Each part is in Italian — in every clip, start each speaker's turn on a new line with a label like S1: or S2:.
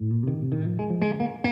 S1: Thank mm-hmm. you.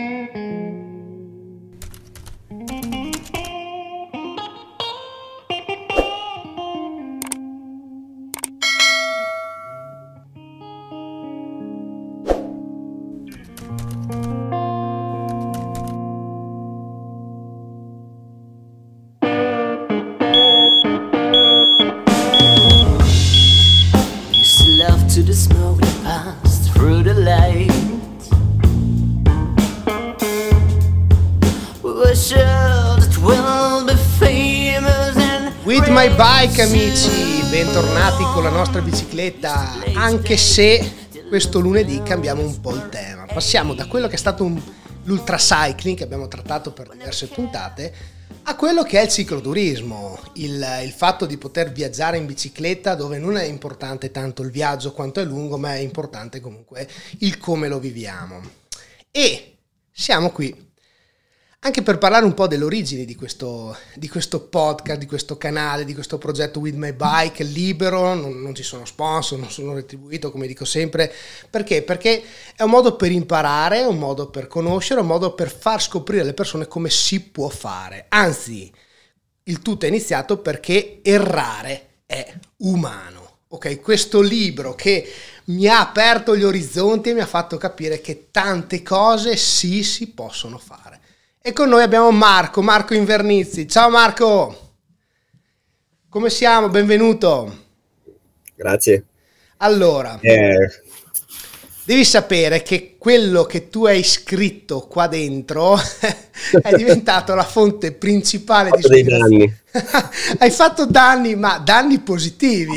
S1: anche se questo lunedì cambiamo un po' il tema. Passiamo da quello che è stato l'ultra cycling che abbiamo trattato per diverse puntate a quello che è il cicloturismo, il, il fatto di poter viaggiare in bicicletta dove non è importante tanto il viaggio quanto è lungo, ma è importante comunque il come lo viviamo. E siamo qui anche per parlare un po' dell'origine di questo, di questo, podcast, di questo canale, di questo progetto With My Bike, libero, non, non, ci sono sponsor, non sono retribuito come dico sempre, perché? Perché è un modo per imparare, un modo per conoscere, un modo per far scoprire alle persone come si può fare, anzi il tutto è iniziato perché errare è umano. Ok, questo libro che mi ha aperto gli orizzonti e mi ha fatto capire che tante cose sì si possono fare. E con noi abbiamo Marco, Marco Invernizzi. Ciao Marco, come siamo? Benvenuto. Grazie. Allora, eh. devi sapere che quello che tu hai scritto qua dentro è diventato la fonte principale di ispirazione. hai fatto danni, ma danni positivi.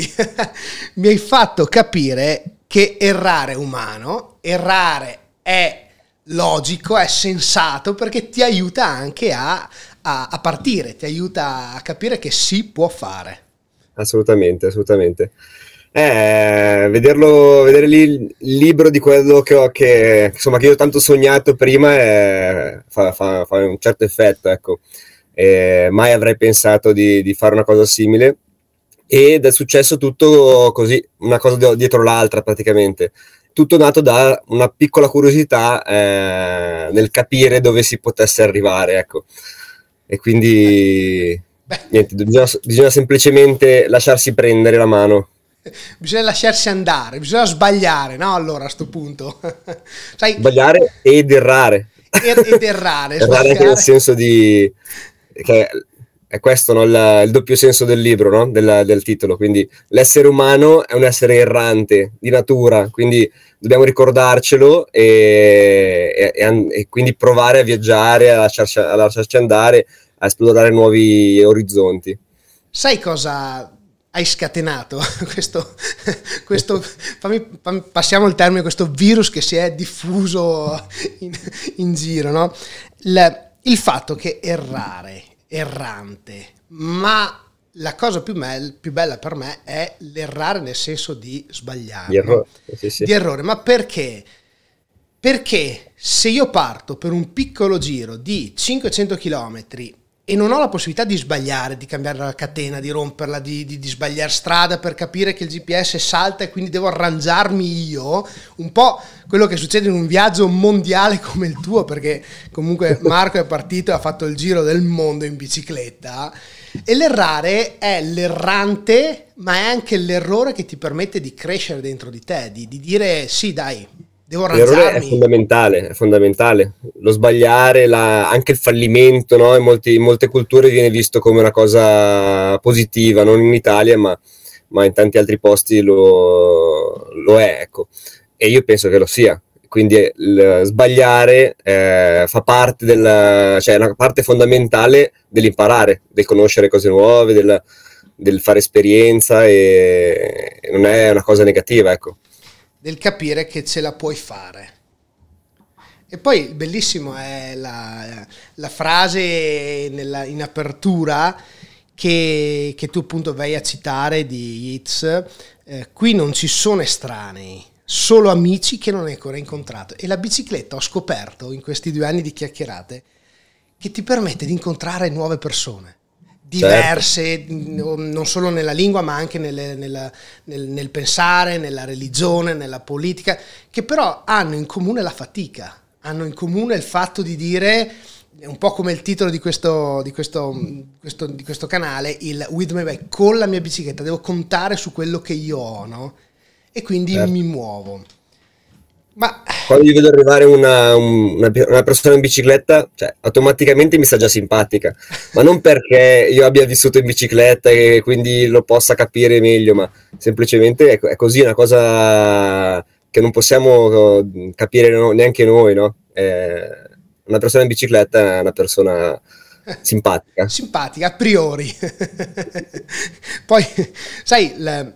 S1: Mi hai fatto capire che errare è umano, errare è logico, è sensato perché ti aiuta anche a, a, a partire, ti aiuta a capire che si può fare.
S2: Assolutamente, assolutamente. Eh, vederlo, vedere lì il libro di quello che ho, che, insomma, che io ho tanto sognato prima eh, fa, fa, fa, un certo effetto, ecco. Eh, mai avrei pensato di, di, fare una cosa simile ed è successo tutto così, una cosa dietro l'altra praticamente tutto nato da una piccola curiosità eh, nel capire dove si potesse arrivare, ecco. E quindi Beh. niente, bisogna, bisogna, semplicemente lasciarsi prendere la mano.
S1: Bisogna lasciarsi andare, bisogna sbagliare, no? Allora a questo punto. Sai,
S2: sbagliare ed errare.
S1: Ed, errare, errare. anche nel senso
S2: di... Che è questo no? il, il, doppio senso del libro, no? del, del, titolo. Quindi l'essere umano è un essere errante di natura, quindi dobbiamo ricordarcelo e, e, e quindi provare a viaggiare, a lasciarci, a lasciarci andare, a esplorare nuovi orizzonti.
S1: Sai cosa hai scatenato questo, questo fammi, fammi, passiamo il termine, questo virus che si è diffuso in, in giro, no? il, il fatto che errare errante, ma la cosa più, me- più, bella per me è l'errare nel senso di sbagliare. Di errore, sì, sì. Di errore. ma perché? Perché se io parto per un piccolo giro di 500 km e non ho la possibilità di sbagliare, di cambiare la catena, di romperla, di, di, di sbagliare strada per capire che il GPS salta e quindi devo arrangiarmi io, un po' quello che succede in un viaggio mondiale come il tuo, perché comunque Marco è partito e ha fatto il giro del mondo in bicicletta. E l'errare è l'errante, ma è anche l'errore che ti permette di crescere dentro di te, di, di dire sì, dai, Devo L'errore è
S2: fondamentale, è fondamentale. Lo sbagliare, la, anche il fallimento, no? in, molti, in, molte culture viene visto come una cosa positiva, non in Italia, ma, ma in tanti altri posti lo, lo, è. Ecco. E io penso che lo sia. Quindi sbagliare eh, fa parte della, cioè è una parte fondamentale dell'imparare, del conoscere cose nuove, del, del fare esperienza e, e non è una cosa negativa, ecco
S1: del capire che ce la puoi fare. E poi bellissimo è la, la frase nella, in apertura che, che, tu appunto vai a citare di Yeats, eh, qui non ci sono estranei, solo amici che non hai ancora incontrato. E la bicicletta ho scoperto in questi due anni di chiacchierate che ti permette di incontrare nuove persone diverse, certo. Mm, non solo nella lingua, ma anche nelle, nella, nel, nel, pensare, nella religione, nella politica, che però hanno in comune la fatica, hanno in comune il fatto di dire, un po' come il titolo di questo, di questo, mm, questo, di questo canale, il With My Bike, con la mia bicicletta, devo contare su quello che io ho, no? E quindi certo. mi muovo. Ma...
S2: Quando gli vedo arrivare una, una, una, persona in bicicletta, cioè, automaticamente mi sa già simpatica, ma non perché io abbia vissuto in bicicletta e quindi lo possa capire meglio, ma semplicemente è, è così, è una cosa che non possiamo mm, capire no, neanche noi, no? Eh, una persona in bicicletta è una persona simpatica. Simpatica,
S1: a priori. Poi, sai... Le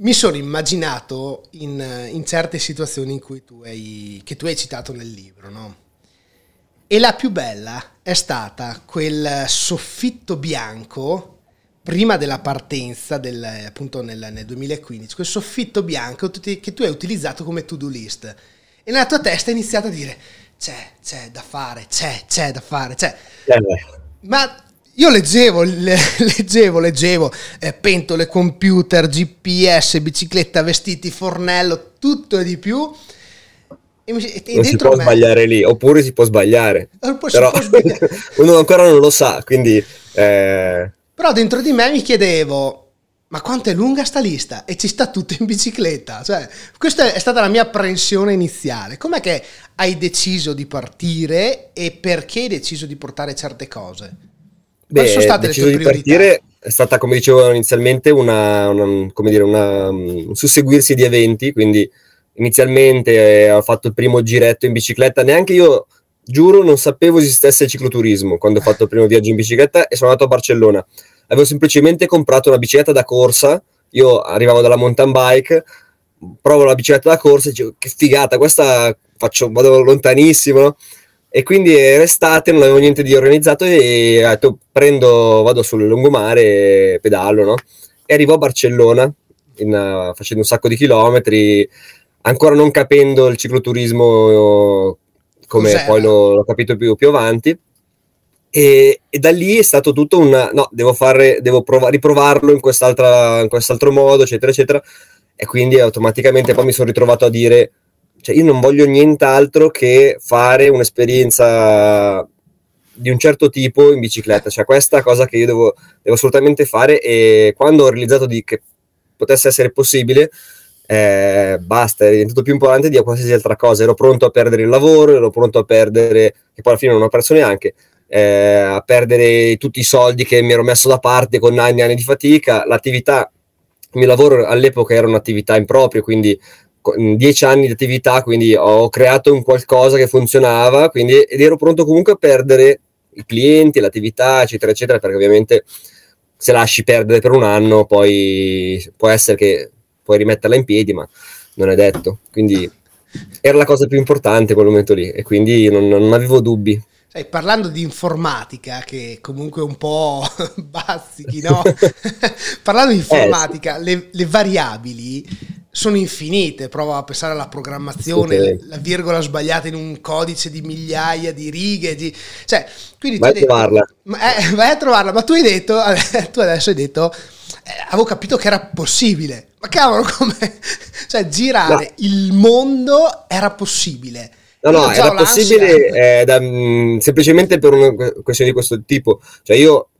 S1: mi sono immaginato in, eh, in, certe situazioni in cui tu hai, che tu hai citato nel libro, no? E la più bella è stata quel soffitto bianco prima della partenza, del, eh, appunto nel, nel 2015, quel soffitto bianco che tu hai utilizzato come to-do list. E nella tua testa hai iniziato a dire c'è, c'è da fare, c'è, c'è da fare, c'è. Eh ma io leggevo, le, leggevo, leggevo, eh, pentole, computer, GPS, bicicletta, vestiti, fornello, tutto e di più. E mi, e non si può me...
S2: sbagliare lì, oppure si può sbagliare. Oppure Però può sbagliare. uno ancora non lo sa, quindi... Eh...
S1: Però dentro di me mi chiedevo, ma quanto è lunga sta lista? E ci sta tutto in bicicletta. Cioè, questa è stata la mia apprensione iniziale. Com'è che hai deciso di partire e perché hai deciso di portare certe cose?
S2: Beh, sono state deciso le tue di partire è stata, come dicevo inizialmente, una, una, come dire, una, un susseguirsi di eventi, quindi inizialmente eh, ho fatto il primo giretto in bicicletta, neanche io, giuro, non sapevo esistesse il cicloturismo quando ho fatto il primo viaggio in bicicletta e sono andato a Barcellona. Avevo semplicemente comprato una bicicletta da corsa, io arrivavo dalla mountain bike, provo la bicicletta da corsa e dico: che figata, questa faccio, vado lontanissimo, no? E quindi era estate, non avevo niente di organizzato e ho detto prendo, vado sul lungomare, pedalo, no? E arrivo a Barcellona in, facendo un sacco di chilometri, ancora non capendo il cicloturismo come Cos'era? poi l'ho, l'ho, capito più, più avanti. E, e, da lì è stato tutto un no, devo, fare, devo prov- riprovarlo in, in quest'altro modo, eccetera, eccetera. E quindi automaticamente poi mi sono ritrovato a dire cioè io non voglio nient'altro che fare un'esperienza di un certo tipo in bicicletta, cioè questa cosa che io devo, devo assolutamente fare e quando ho realizzato di, che potesse essere possibile, eh, basta, è diventato più importante di qualsiasi altra cosa, ero pronto a perdere il lavoro, ero pronto a perdere, che poi alla fine non ho perso neanche, eh, a perdere tutti i soldi che mi ero messo da parte con anni e anni di fatica, l'attività il mio lavoro all'epoca era un'attività impropria, quindi dieci anni di attività, quindi ho creato un qualcosa che funzionava, quindi, ed ero pronto comunque a perdere i clienti, l'attività, eccetera, eccetera, perché ovviamente se lasci perdere per un anno, poi può essere che puoi rimetterla in piedi, ma non è detto. Quindi era la cosa più importante quel momento lì e quindi non, non avevo dubbi.
S1: Cioè, parlando di informatica, che comunque un po' bassichi, no? parlando di informatica, eh, sì. le, le variabili sono infinite, prova a pensare alla programmazione, okay. la virgola sbagliata in un codice di migliaia di righe, di... Cioè, quindi vai a trovarla. Ma, eh, vai a trovarla, ma tu hai detto, tu adesso hai detto, eh, avevo capito che era possibile, ma cavolo come, cioè girare no. il mondo era possibile. No, no, era
S2: possibile eh. eh, da, mh, mm, semplicemente per una questione di questo tipo, cioè io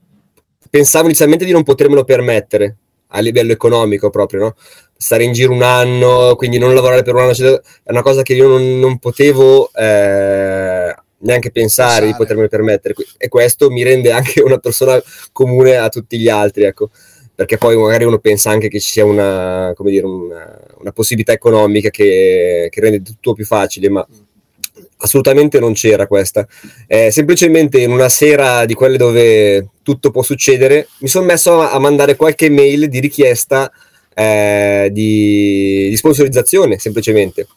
S2: pensavo inizialmente di non potermelo permettere, a livello economico proprio, no? Stare in giro un anno, quindi non lavorare per un anno, cioè, è una cosa che io non, non potevo eh, neanche pensare, pensare, di potermi permettere. E questo mi rende anche una persona comune a tutti gli altri, ecco. Perché poi magari uno pensa anche che ci sia una, come dire, una, una possibilità economica che, che, rende tutto più facile, ma mm assolutamente non c'era questa. Eh, semplicemente in una sera di quelle dove tutto può succedere, mi sono messo a, mandare qualche mail di richiesta eh, di, di, sponsorizzazione, semplicemente.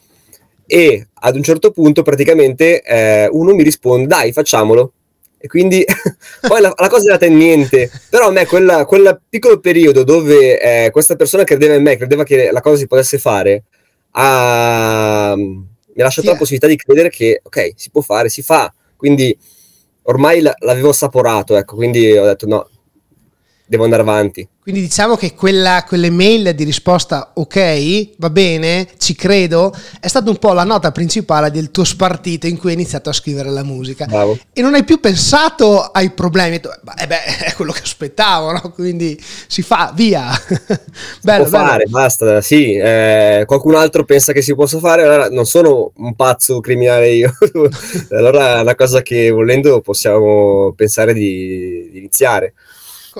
S2: E ad un certo punto praticamente eh, uno mi risponde, dai, facciamolo. E quindi poi la, la, cosa è andata in niente, però a me quel piccolo periodo dove eh, questa persona credeva in me, credeva che la cosa si potesse fare, ha... Uh, mi ha lasciato sì. la possibilità di credere che, ok, si può fare, si fa. Quindi ormai l'avevo assaporato, ecco, quindi ho detto no, devo andare avanti.
S1: Quindi diciamo che quella, quelle mail di risposta ok, va bene, ci credo, è stata un po' la nota principale del tuo spartito in cui hai iniziato a scrivere la musica. Bravo. E non hai più pensato ai problemi, eh beh, è quello che aspettavo, no? quindi si fa, via.
S2: bello, può bello. fare, basta, sì, eh, qualcun altro pensa che si possa fare, allora non sono un pazzo criminale io, allora è una cosa che volendo possiamo pensare di, di iniziare.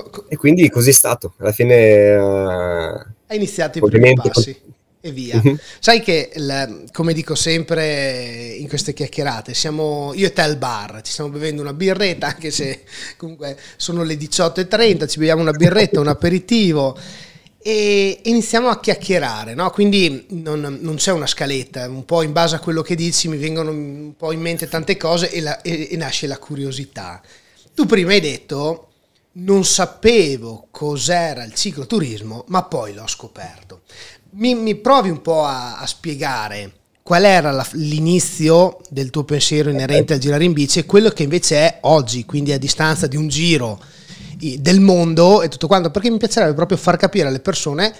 S2: Co- e quindi così è stato. Alla fine... Uh, eh, Hai
S1: iniziato i primi passi. E via. Mm-hmm. Sai che, il, come dico sempre in queste chiacchierate, siamo io e te al bar, ci stiamo bevendo una birretta, anche se comunque sono le 18.30, ci beviamo una birretta, un aperitivo e iniziamo a chiacchierare, no? quindi non, non, c'è una scaletta, un po' in base a quello che dici mi vengono un po' in mente tante cose e, la, e, e nasce la curiosità. Tu prima hai detto non sapevo cos'era il cicloturismo, ma poi l'ho scoperto. Mi, mi provi un po' a, a spiegare qual era la, l'inizio del tuo pensiero inerente al girare in bici e quello che invece è oggi, quindi a distanza di un giro del mondo e tutto quanto, perché mi piacerebbe proprio far capire alle persone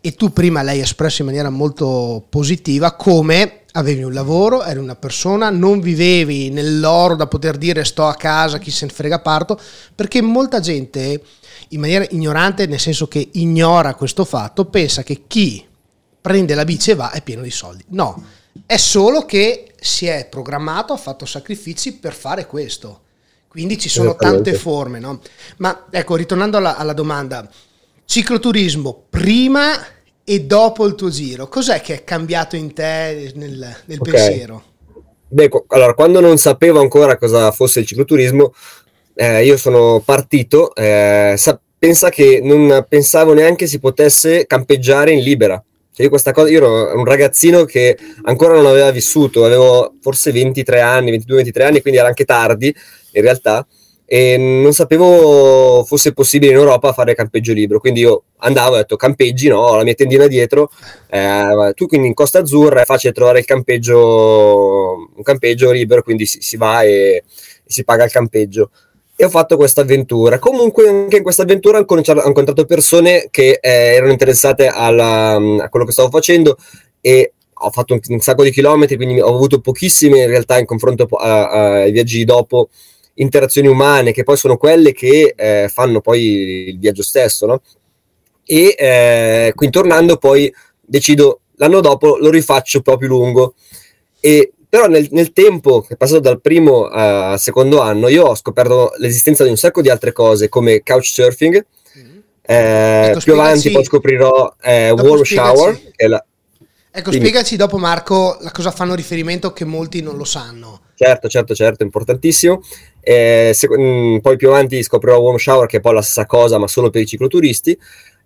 S1: e tu prima l'hai espresso in maniera molto positiva come avevi un lavoro, eri una persona, non vivevi nell'oro da poter dire sto a casa, chi se ne frega parto, perché molta gente in maniera ignorante, nel senso che ignora questo fatto, pensa che chi prende la bici e va è pieno di soldi. No, è solo che si è programmato, ha fatto sacrifici per fare questo. Quindi ci sono tante forme, no? Ma ecco, ritornando alla, alla domanda, Cicloturismo prima e dopo il tuo giro, cos'è che è cambiato in te nel, nel okay. pensiero?
S2: Beh, allora, quando non sapevo ancora cosa fosse il cicloturismo, eh, io sono partito, eh, sa- pensa che non pensavo neanche si potesse campeggiare in libera. Cioè io questa cosa, io ero un ragazzino che ancora non aveva vissuto, avevo forse 23 anni, 22-23 anni, quindi era anche tardi in realtà e non sapevo fosse possibile in Europa fare campeggio libero, quindi io andavo e ho detto campeggi, no, ho la mia tendina dietro, eh, tu quindi in Costa Azzurra è facile trovare il campeggio, un campeggio libero, quindi si, si va e, e si paga il campeggio e ho fatto questa avventura. Comunque, anche in questa avventura ho incontrato persone che eh, erano interessate alla, a quello che stavo facendo e ho fatto un, un, sacco di chilometri, quindi ho avuto pochissime in realtà in confronto ai viaggi dopo interazioni umane, che poi sono quelle che eh, fanno poi il viaggio stesso, no? E eh, qui tornando poi decido, l'anno dopo lo rifaccio proprio lungo. E, però nel, nel tempo che è passato dal primo eh, al secondo anno, io ho scoperto l'esistenza di un sacco di altre cose, come couchsurfing, mm-hmm. eh, ecco, più avanti poi scoprirò eh, War Shower. La... Ecco, Dimmi. spiegaci
S1: dopo Marco la cosa fanno riferimento che molti non lo sanno.
S2: Certo, certo, certo, importantissimo. Eh, se, mh, mm, poi più avanti scoprirò Warm Shower, che è poi la stessa cosa, ma solo per i cicloturisti.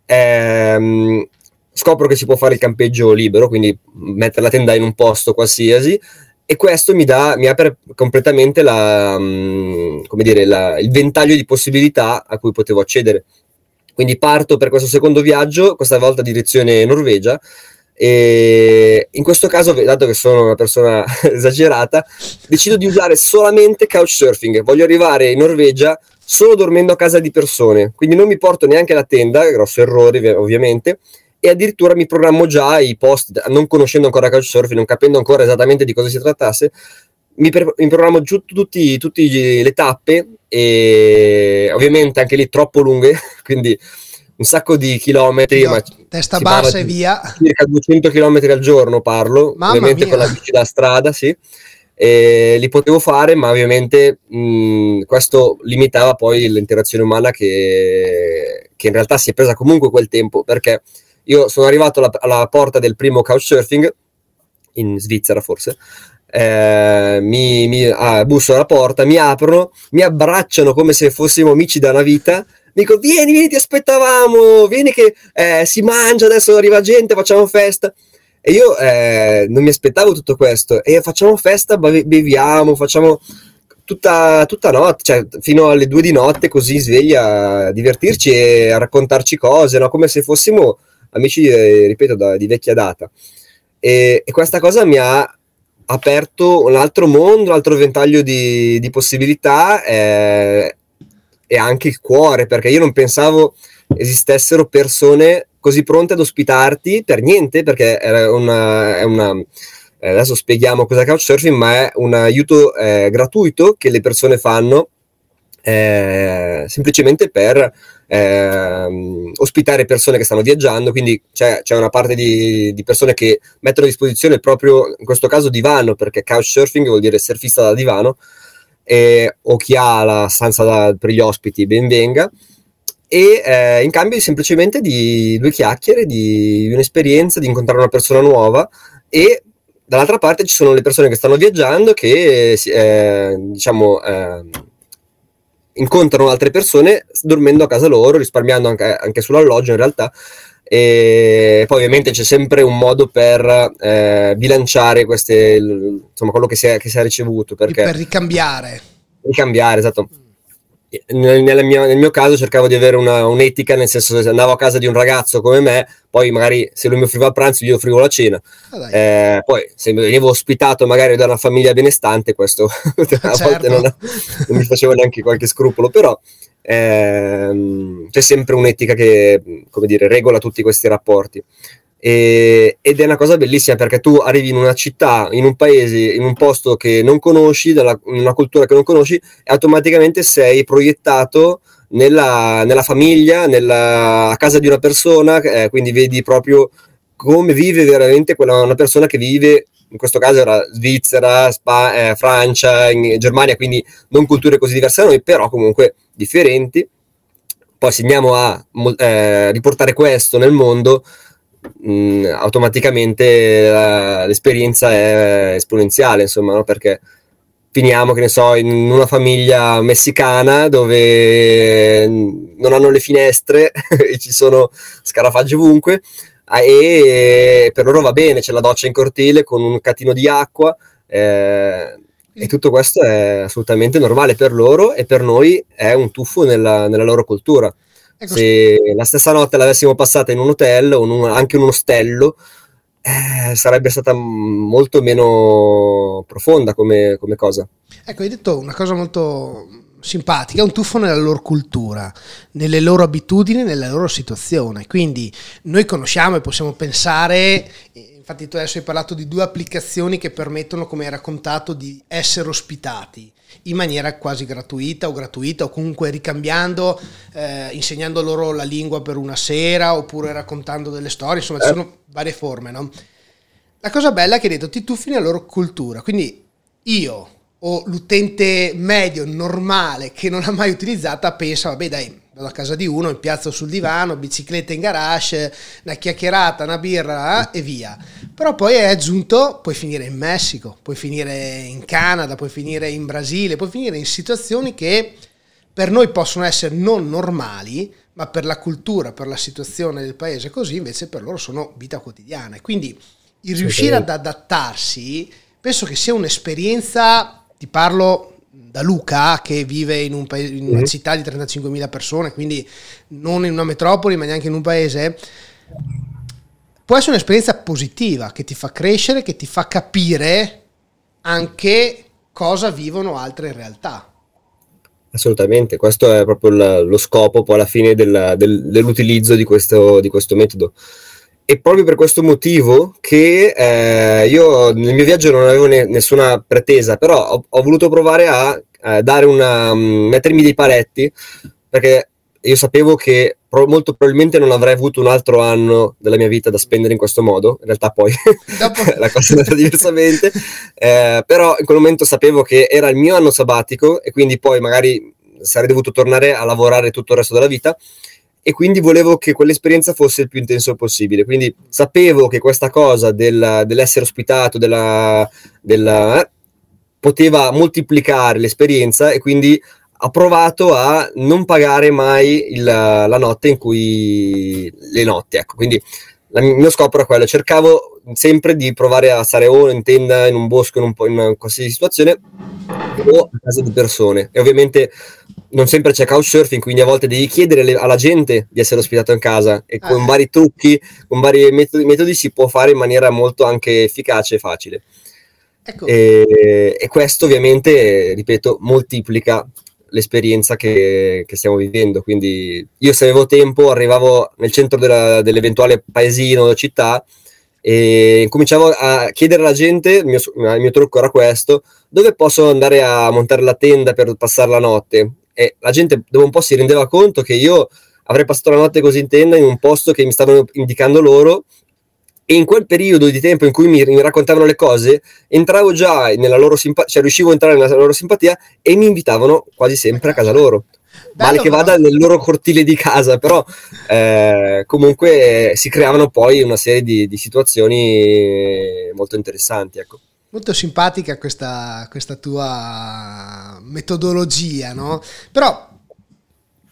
S2: Eh, scopro che si può fare il campeggio libero, quindi mettere la tenda in un posto qualsiasi, e questo mi, dà, mi apre completamente la, mh, mm, dire, la, il ventaglio di possibilità a cui potevo accedere. Quindi parto per questo secondo viaggio, questa volta direzione Norvegia, e in questo caso, dato che sono una persona esagerata, decido di usare solamente couchsurfing. Voglio arrivare in Norvegia solo dormendo a casa di persone, quindi non mi porto neanche la tenda, grosso errore ovviamente, e addirittura mi programmo già i post, non conoscendo ancora couchsurfing, non capendo ancora esattamente di cosa si trattasse, mi, pre- mi programmo giù tutte le tappe e ovviamente anche lì troppo lunghe, quindi un sacco di chilometri. Io, ma
S1: testa bassa e via.
S2: Circa 200 chilometri al giorno parlo, Mamma ovviamente mia. con la bici da strada, sì. E li potevo fare, ma ovviamente mh, questo limitava poi l'interazione umana che, che, in realtà si è presa comunque quel tempo, perché io sono arrivato alla, alla porta del primo couchsurfing, in Svizzera forse, eh, mi, mi ah, busso alla porta, mi aprono, mi abbracciano come se fossimo amici da una vita Dico, vieni, vieni, ti aspettavamo, vieni che eh, si mangia, adesso arriva gente, facciamo festa. E io eh, non mi aspettavo tutto questo. E facciamo festa, beviamo, facciamo tutta, tutta notte, cioè fino alle due di notte, così sveglia a divertirci e a raccontarci cose, no? come se fossimo amici, eh, ripeto, da, di vecchia data. E, e, questa cosa mi ha aperto un altro mondo, un altro ventaglio di, di possibilità. Eh, e anche il cuore, perché io non pensavo esistessero persone così pronte ad ospitarti per niente, perché è una... È una eh, adesso spieghiamo cos'è Couchsurfing, ma è un aiuto eh, gratuito che le persone fanno eh, semplicemente per eh, ospitare persone che stanno viaggiando, quindi c'è, c'è una parte di, di, persone che mettono a disposizione proprio in questo caso divano, perché couchsurfing vuol dire surfista da divano, eh, o chi ha la stanza da, per gli ospiti benvenga e eh, in cambio semplicemente di due chiacchiere, di, di un'esperienza, di incontrare una persona nuova e dall'altra parte ci sono le persone che stanno viaggiando che eh, diciamo eh, incontrano altre persone dormendo a casa loro, risparmiando anche, anche sull'alloggio in realtà e poi ovviamente c'è sempre un modo per eh, bilanciare queste, insomma, quello che si è, che si è ricevuto. Perché, per
S1: ricambiare.
S2: Ricambiare, esatto. Nel mio, nel mio, caso cercavo di avere una, un'etica, nel senso se andavo a casa di un ragazzo come me, poi magari se lui mi offriva il pranzo gli offrivo la cena. Ah, eh, poi se venivo ospitato magari da una famiglia benestante, questo ah, a volte certo. non, non mi faceva neanche qualche scrupolo, però ehm, c'è sempre un'etica che, come dire, regola tutti questi rapporti. E, ed è una cosa bellissima perché tu arrivi in una città, in un paese, in un posto che non conosci, dalla, in una cultura che non conosci, e automaticamente sei proiettato nella, nella famiglia, nella a casa di una persona, eh, quindi vedi proprio come vive veramente quella, una persona che vive in questo caso era Svizzera, Spa, eh, Francia, Germania, quindi non culture così diverse da noi, però comunque differenti. Poi se andiamo a eh, riportare questo nel mondo, mh, mm, automaticamente la, l'esperienza è esponenziale, insomma, no? perché finiamo, che ne so, in una famiglia messicana dove non hanno le finestre e ci sono scarafaggi ovunque, Ah, e per loro va bene, c'è la doccia in cortile con un catino di acqua eh, e mm. tutto questo è assolutamente normale per loro e per noi è un tuffo nella, nella loro cultura. Ecco. Se la stessa notte l'avessimo passata in un hotel o un, anche in un ostello, eh, sarebbe stata molto meno profonda come, come cosa.
S1: Ecco, hai detto una cosa molto simpatica, è un tuffo nella loro cultura, nelle loro abitudini, nella loro situazione. Quindi noi conosciamo e possiamo pensare, infatti tu adesso hai parlato di due applicazioni che permettono, come hai raccontato, di essere ospitati in maniera quasi gratuita o gratuita o comunque ricambiando, eh, insegnando loro la lingua per una sera oppure raccontando delle storie, insomma ci eh. sono varie forme. No? La cosa bella è che hai detto ti tuffi nella loro cultura, quindi io o l'utente medio, normale, che non l'ha mai utilizzata, pensa, vabbè dai, vado a casa di uno, in piazza sul divano, bicicletta in garage, una chiacchierata, una birra eh, e via. Però poi è aggiunto, puoi finire in Messico, puoi finire in Canada, puoi finire in Brasile, puoi finire in situazioni che per noi possono essere non normali, ma per la cultura, per la situazione del paese così, invece per loro sono vita quotidiana. Quindi il riuscire ad adattarsi penso che sia un'esperienza ti parlo da Luca che vive in, un paese, in una mm-hmm. città di 35.000 persone, quindi non in una metropoli ma neanche in un paese, può essere un'esperienza positiva che ti fa crescere, che ti fa capire anche cosa vivono altre realtà.
S2: Assolutamente, questo è proprio la, lo scopo poi alla fine della, del, dell'utilizzo di questo, di questo metodo è proprio per questo motivo che eh, io nel mio viaggio non avevo ne, nessuna pretesa, però ho, ho voluto provare a, a eh, dare una, mm, mettermi dei paletti, perché io sapevo che pro- molto probabilmente non avrei avuto un altro anno della mia vita da spendere in questo modo, in realtà poi la cosa è andata diversamente, eh, però in quel momento sapevo che era il mio anno sabbatico e quindi poi magari sarei dovuto tornare a lavorare tutto il resto della vita e quindi volevo che quell'esperienza fosse il più intenso possibile. Quindi sapevo che questa cosa del, dell'essere ospitato, della, della, eh, poteva moltiplicare l'esperienza e quindi ho provato a non pagare mai il, la notte in cui le notti. Ecco, quindi la, il mio scopo era quello, cercavo sempre di provare a stare o in tenda, in un bosco, in, un po', in qualsiasi situazione o a casa di persone. E ovviamente non sempre c'è couchsurfing, quindi a volte devi chiedere alla gente di essere ospitato in casa e ah. con eh. vari trucchi, con vari metodi, metodi, si può fare in maniera molto anche efficace e facile. Ecco. E, e, questo ovviamente, ripeto, moltiplica l'esperienza che, che, stiamo vivendo. Quindi io se avevo tempo arrivavo nel centro della, dell'eventuale paesino o città e cominciavo a chiedere alla gente, il mio, il mio trucco era questo, dove posso andare a montare la tenda per passare la notte. E la gente dopo un po' si rendeva conto che io avrei passato la notte così in tenda in un posto che mi stavano indicando loro e in quel periodo di tempo in cui mi, raccontavano le cose entravo già nella loro simpatia, cioè riuscivo a entrare nella loro simpatia e mi invitavano quasi sempre a casa loro.
S1: Bello, male che vada
S2: nel loro cortile di casa, però eh, comunque si creavano poi una serie di, di situazioni molto interessanti. Ecco.
S1: Molto simpatica questa, questa tua metodologia, no? Però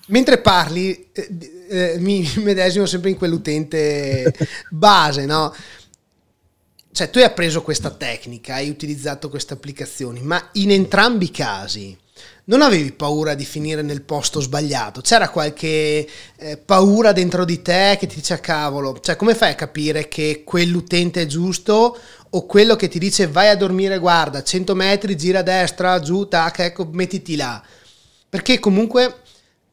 S1: mentre parli eh, eh, mi medesimo sempre in quell'utente base, no? Cioè tu hai appreso questa tecnica, hai utilizzato queste applicazioni, ma in entrambi i casi non avevi paura di finire nel posto sbagliato? C'era qualche eh, paura dentro di te che ti dice ah, cavolo, cioè come fai a capire che quell'utente è giusto o quello che ti dice vai a dormire, guarda, 100 metri, gira a destra, giù, tac, ecco, mettiti là. Perché comunque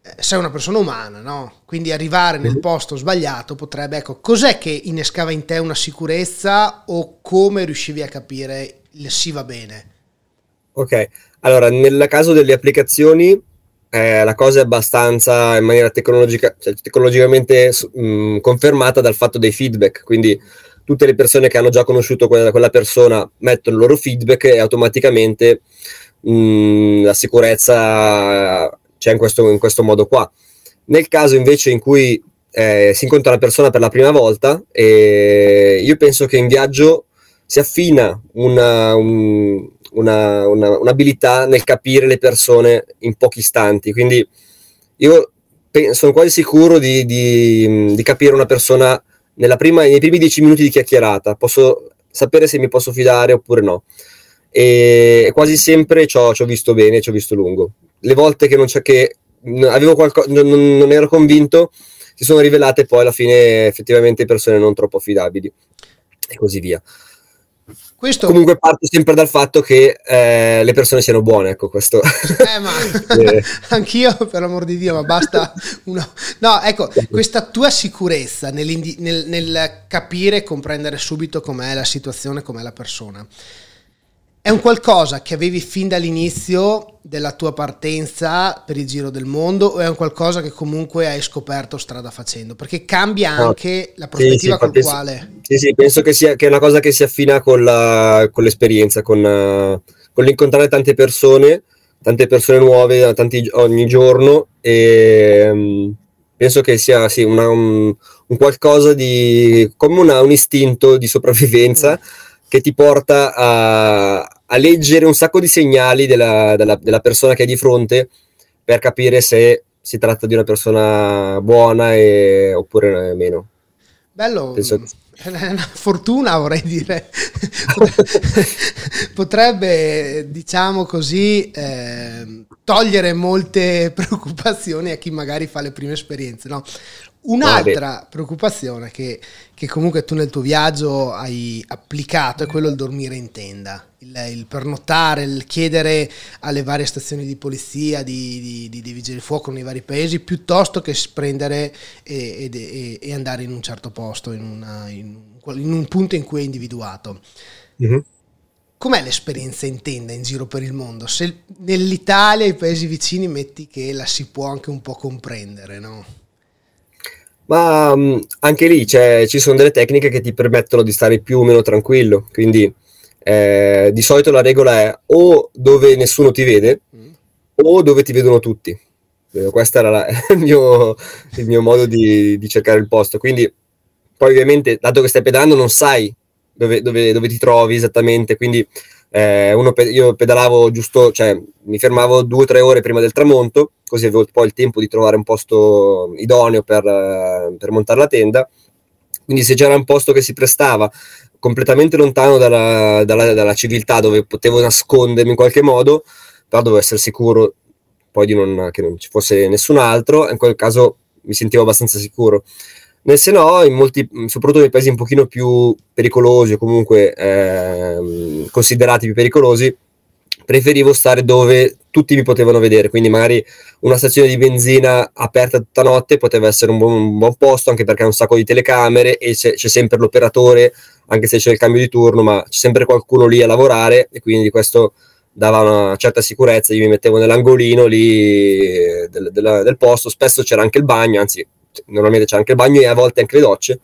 S1: eh, sei una persona umana, no? Quindi arrivare nel mhm. posto sbagliato potrebbe, ecco, cos'è che innescava in te una sicurezza o come riuscivi a capire il sì va bene?
S2: Ok, allora nel caso delle applicazioni eh, la cosa è abbastanza in maniera tecnologica, cioè, tecnologicamente mh, mm, confermata dal fatto dei feedback, quindi tutte le persone che hanno già conosciuto quella, quella persona mettono il loro feedback e automaticamente mh, mm, la sicurezza c'è in questo, in questo, modo qua. Nel caso invece in cui eh, si incontra una persona per la prima volta, eh, io penso che in viaggio si affina una, un, una, una, un'abilità nel capire le persone in pochi istanti. Quindi io pe- sono quasi sicuro di, di, di capire una persona prima, nei primi dieci minuti di chiacchierata, posso sapere se mi posso fidare oppure no. E quasi sempre ci ho, visto bene, ci ho visto lungo. Le volte che non c'è che avevo qualco, non, non ero convinto, si sono rivelate poi alla fine effettivamente persone non troppo affidabili e così via. Questo... Comunque parto sempre dal fatto che eh, le persone siano buone, ecco questo. Eh, ma eh.
S1: anch'io, per l'amor di Dio, ma basta uno... No, ecco, questa tua sicurezza nel, nel capire e comprendere subito com'è la situazione, com'è la persona è un qualcosa che avevi fin dall'inizio della tua partenza per il giro del mondo o è un qualcosa che comunque hai scoperto strada facendo? Perché cambia anche no. la prospettiva sì, sì, con la quale...
S2: Sì, sì, penso che sia che è una cosa che si affina con, la, con l'esperienza, con, eh, con l'incontrare tante persone, tante persone nuove tanti, ogni giorno e um, penso che sia sì, una, un, un, qualcosa di... come una, un istinto di sopravvivenza. Mm che ti porta a, a leggere un sacco di segnali della, della, della persona che è di fronte per capire se si tratta di una persona buona e, oppure meno. Bello. Penso... Mm,
S1: una fortuna vorrei dire. Potrebbe, diciamo così, eh, togliere molte preoccupazioni a chi magari fa le prime esperienze. No? Un'altra preoccupazione che, che, comunque tu nel tuo viaggio hai applicato è mm. quello del dormire in tenda, il, il, pernottare, il chiedere alle varie stazioni di polizia, di, di, di, di vigili fuoco nei vari paesi, piuttosto che prendere e, e, e andare in un certo posto, in, una, in, in, un punto in cui è individuato. Mm-hmm. Com'è l'esperienza in tenda in giro per il mondo? Se nell'Italia e i paesi vicini metti che la si può anche un po' comprendere, no?
S2: Ma mh, mm, anche lì ci sono delle tecniche che ti permettono di stare più o meno tranquillo, quindi eh, di solito la regola è o dove nessuno ti vede mm. o dove ti vedono tutti. Eh, questo era la, il, mio, il, mio, modo di, di, cercare il posto. Quindi poi ovviamente, dato che stai pedalando, non sai dove, dove, dove ti trovi esattamente, quindi eh, pe- io pedalavo giusto, cioè mi fermavo due o tre ore prima del tramonto così avevo poi il tempo di trovare un posto idoneo per, eh, per montare la tenda. Quindi se c'era un posto che si prestava completamente lontano dalla, dalla, dalla civiltà, dove potevo nascondermi in qualche modo, però dovevo essere sicuro poi non, che non ci fosse nessun altro, in quel caso mi sentivo abbastanza sicuro. Nel se no, in molti, soprattutto nei paesi un pochino più pericolosi o comunque eh, considerati più pericolosi, preferivo stare dove tutti mi potevano vedere, quindi magari una stazione di benzina aperta tutta notte poteva essere un buon, un buon posto, anche perché ha un sacco di telecamere e c'è, c'è, sempre l'operatore, anche se c'è il cambio di turno, ma c'è sempre qualcuno lì a lavorare e quindi questo dava una certa sicurezza, io mi mettevo nell'angolino lì del, del, del posto, spesso c'era anche il bagno, anzi normalmente c'era anche il bagno e a volte anche le docce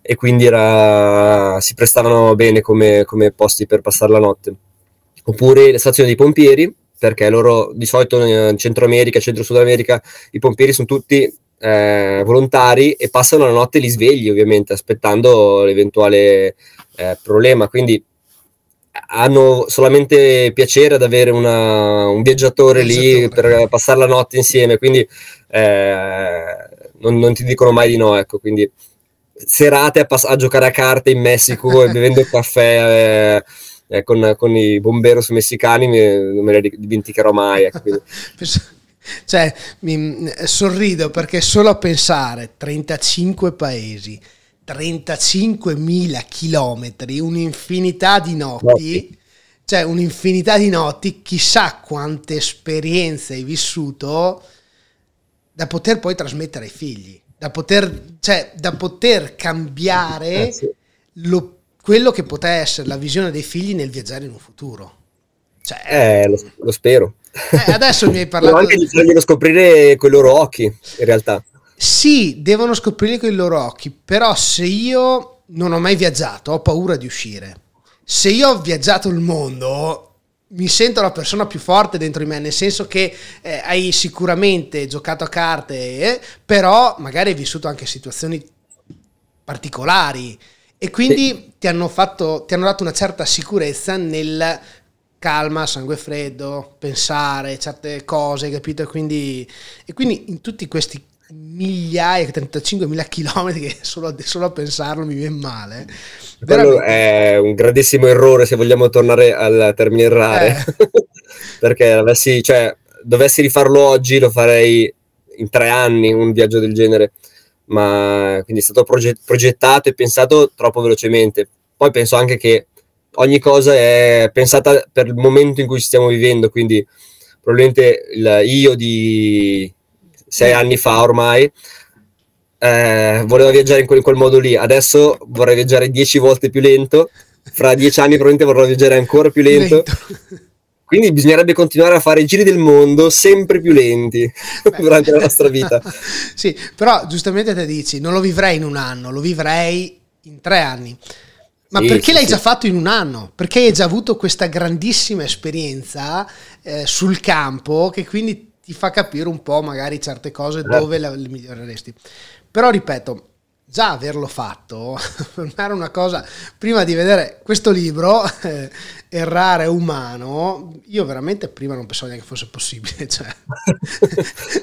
S2: e quindi era, si prestavano bene come, come posti per passare la notte oppure la stazione dei pompieri, perché loro di solito in eh, Centro America, Centro Sud America, i pompieri sono tutti eh, volontari e passano la notte lì svegli ovviamente aspettando l'eventuale eh, problema, quindi hanno solamente piacere ad avere una, un viaggiatore lì per passare la notte insieme, quindi eh, non, non, ti dicono mai di no, ecco, quindi serate a, pass- a giocare a carte in Messico e bevendo caffè eh, eh, con, con, i bomberos messicani me, non me le dimenticherò mai. Ecco,
S1: cioè, mi, sorrido perché solo a pensare 35 paesi, 35.000 chilometri, un'infinità di notti, notti, cioè un'infinità di notti, chissà quante esperienze hai vissuto da poter poi trasmettere ai figli, da poter, cioè, da poter cambiare eh sì quello che poteva essere la visione dei figli nel viaggiare in un futuro. Cioè,
S2: eh, lo, lo spero.
S1: Eh, adesso mi hai parlato. Anche di farglielo
S2: scoprire con i loro occhi, in realtà.
S1: Sì, devono scoprire con i loro occhi, però se io non ho mai viaggiato, ho paura di uscire. Se io ho viaggiato il mondo, mi sento la persona più forte dentro di me, nel senso che eh, hai sicuramente giocato a carte, eh, però magari hai vissuto anche situazioni particolari e quindi sì. ti, hanno fatto, ti hanno dato una certa sicurezza nel calma, sangue freddo, pensare certe cose, capito? Quindi, e quindi in tutti questi migliaia, 35.000 chilometri solo, solo, a pensarlo mi viene male.
S2: Veramente... È un grandissimo errore se vogliamo tornare al termine errare, eh. perché avessi, cioè, dovessi rifarlo oggi lo farei in tre anni un viaggio del genere ma quindi è stato progettato e pensato troppo velocemente. Poi penso anche che ogni cosa è pensata per il momento in cui stiamo vivendo, quindi probabilmente il io di sei mm. anni fa ormai eh, volevo viaggiare in quel, in quel, modo lì, adesso vorrei viaggiare dieci volte più lento, fra dieci anni probabilmente vorrò viaggiare ancora più lento. lento. Quindi bisognerebbe continuare a fare i giri del mondo sempre più lenti Beh. durante la nostra vita.
S1: sì, però giustamente te dici, non lo vivrei in un anno, lo vivrei in tre anni. Ma sì, perché sì, l'hai sì. già fatto in un anno? Perché hai già avuto questa grandissima esperienza eh, sul campo che quindi ti fa capire un po' magari certe cose certo. dove le miglioreresti. Però ripeto, già averlo fatto per me era una cosa, prima di vedere questo libro, eh, Errare umano, io veramente prima non pensavo neanche fosse possibile, cioè,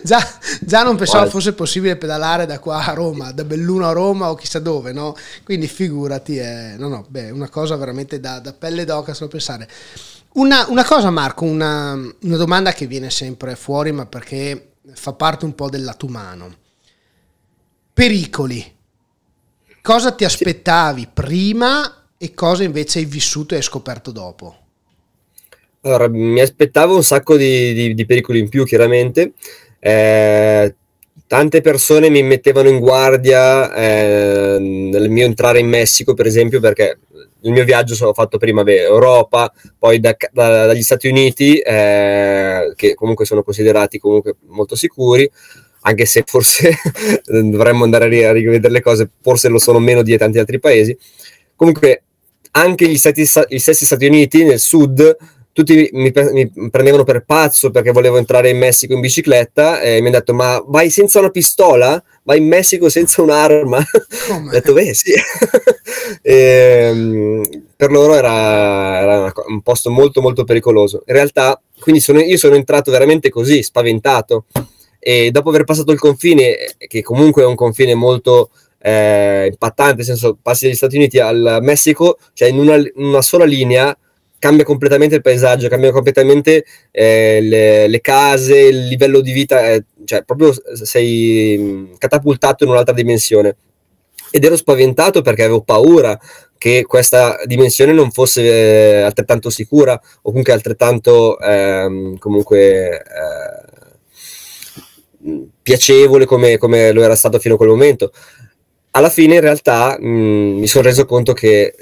S1: già, già, non pensavo Guarda. fosse possibile pedalare da qua a Roma, da Belluno a Roma o chissà dove, no? Quindi figurati, è eh, no, no, beh, una cosa veramente da, da pelle d'oca solo pensare. Una, una cosa Marco, una, una domanda che viene sempre fuori ma perché fa parte un po' del lato umano. Pericoli, Cosa ti aspettavi prima e cosa invece hai vissuto e hai scoperto dopo?
S2: Allora, mi aspettavo un sacco di, di, di pericoli in più, chiaramente. Eh, tante persone mi mettevano in guardia eh, nel mio entrare in Messico, per esempio, perché il mio viaggio l'ho fatto prima beh, Europa, poi da, da, dagli Stati Uniti, eh, che comunque sono considerati comunque molto sicuri, anche se forse dovremmo andare a rivedere le cose, forse lo sono meno di tanti altri paesi. Comunque, anche gli, stati, gli stessi Stati Uniti nel sud tutti mi, mi, prendevano per pazzo perché volevo entrare in Messico in bicicletta e mi hanno detto ma vai senza una pistola? Vai in Messico senza un'arma? Ho detto beh sì. e, ehm, per loro era, era, un posto molto molto pericoloso. In realtà quindi sono, io sono entrato veramente così, spaventato e dopo aver passato il confine, che comunque è un confine molto eh, impattante, nel senso passi dagli Stati Uniti al Messico, cioè in una, una sola linea cambia completamente il paesaggio, cambiano completamente eh, le, le, case, il livello di vita, eh, cioè proprio sei mm, catapultato in un'altra dimensione. Ed ero spaventato perché avevo paura che questa dimensione non fosse eh, altrettanto sicura o comunque altrettanto ehm, comunque eh, piacevole come, come, lo era stato fino a quel momento. Alla fine, in realtà, mh, mm, mi sono reso conto che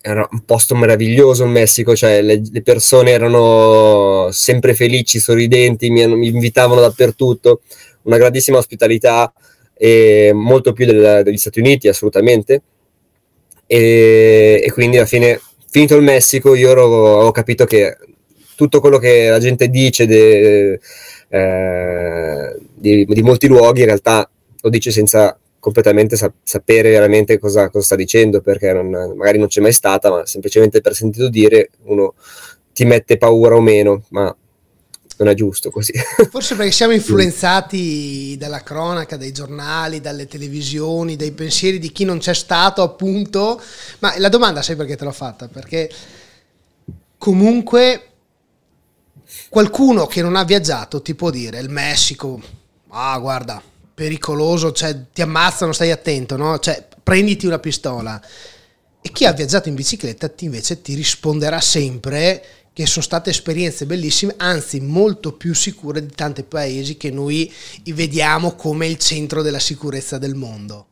S2: era un posto meraviglioso il Messico, cioè le, le persone erano sempre felici, sorridenti, mi, mi, invitavano dappertutto, una grandissima ospitalità, e molto più del, degli Stati Uniti assolutamente. E, e, quindi alla fine, finito il Messico, io ero, ho capito che tutto quello che la gente dice... De, eh, di, di, molti luoghi in realtà lo dice senza completamente sa- sapere veramente cosa, cosa, sta dicendo perché non, magari non c'è mai stata ma semplicemente per sentito dire uno ti mette paura o meno ma non è giusto così.
S1: Forse perché siamo influenzati dalla cronaca, dai giornali, dalle televisioni, dai pensieri di chi non c'è stato, appunto. Ma la domanda sai perché te l'ho fatta? Perché comunque Qualcuno che non ha viaggiato ti può dire il Messico, ah guarda, pericoloso, cioè, ti ammazzano, stai attento, no? Cioè, prenditi una pistola. E chi ha viaggiato in bicicletta ti invece ti risponderà sempre che sono state esperienze bellissime, anzi molto più sicure di tanti paesi che noi vediamo come il centro della sicurezza del mondo.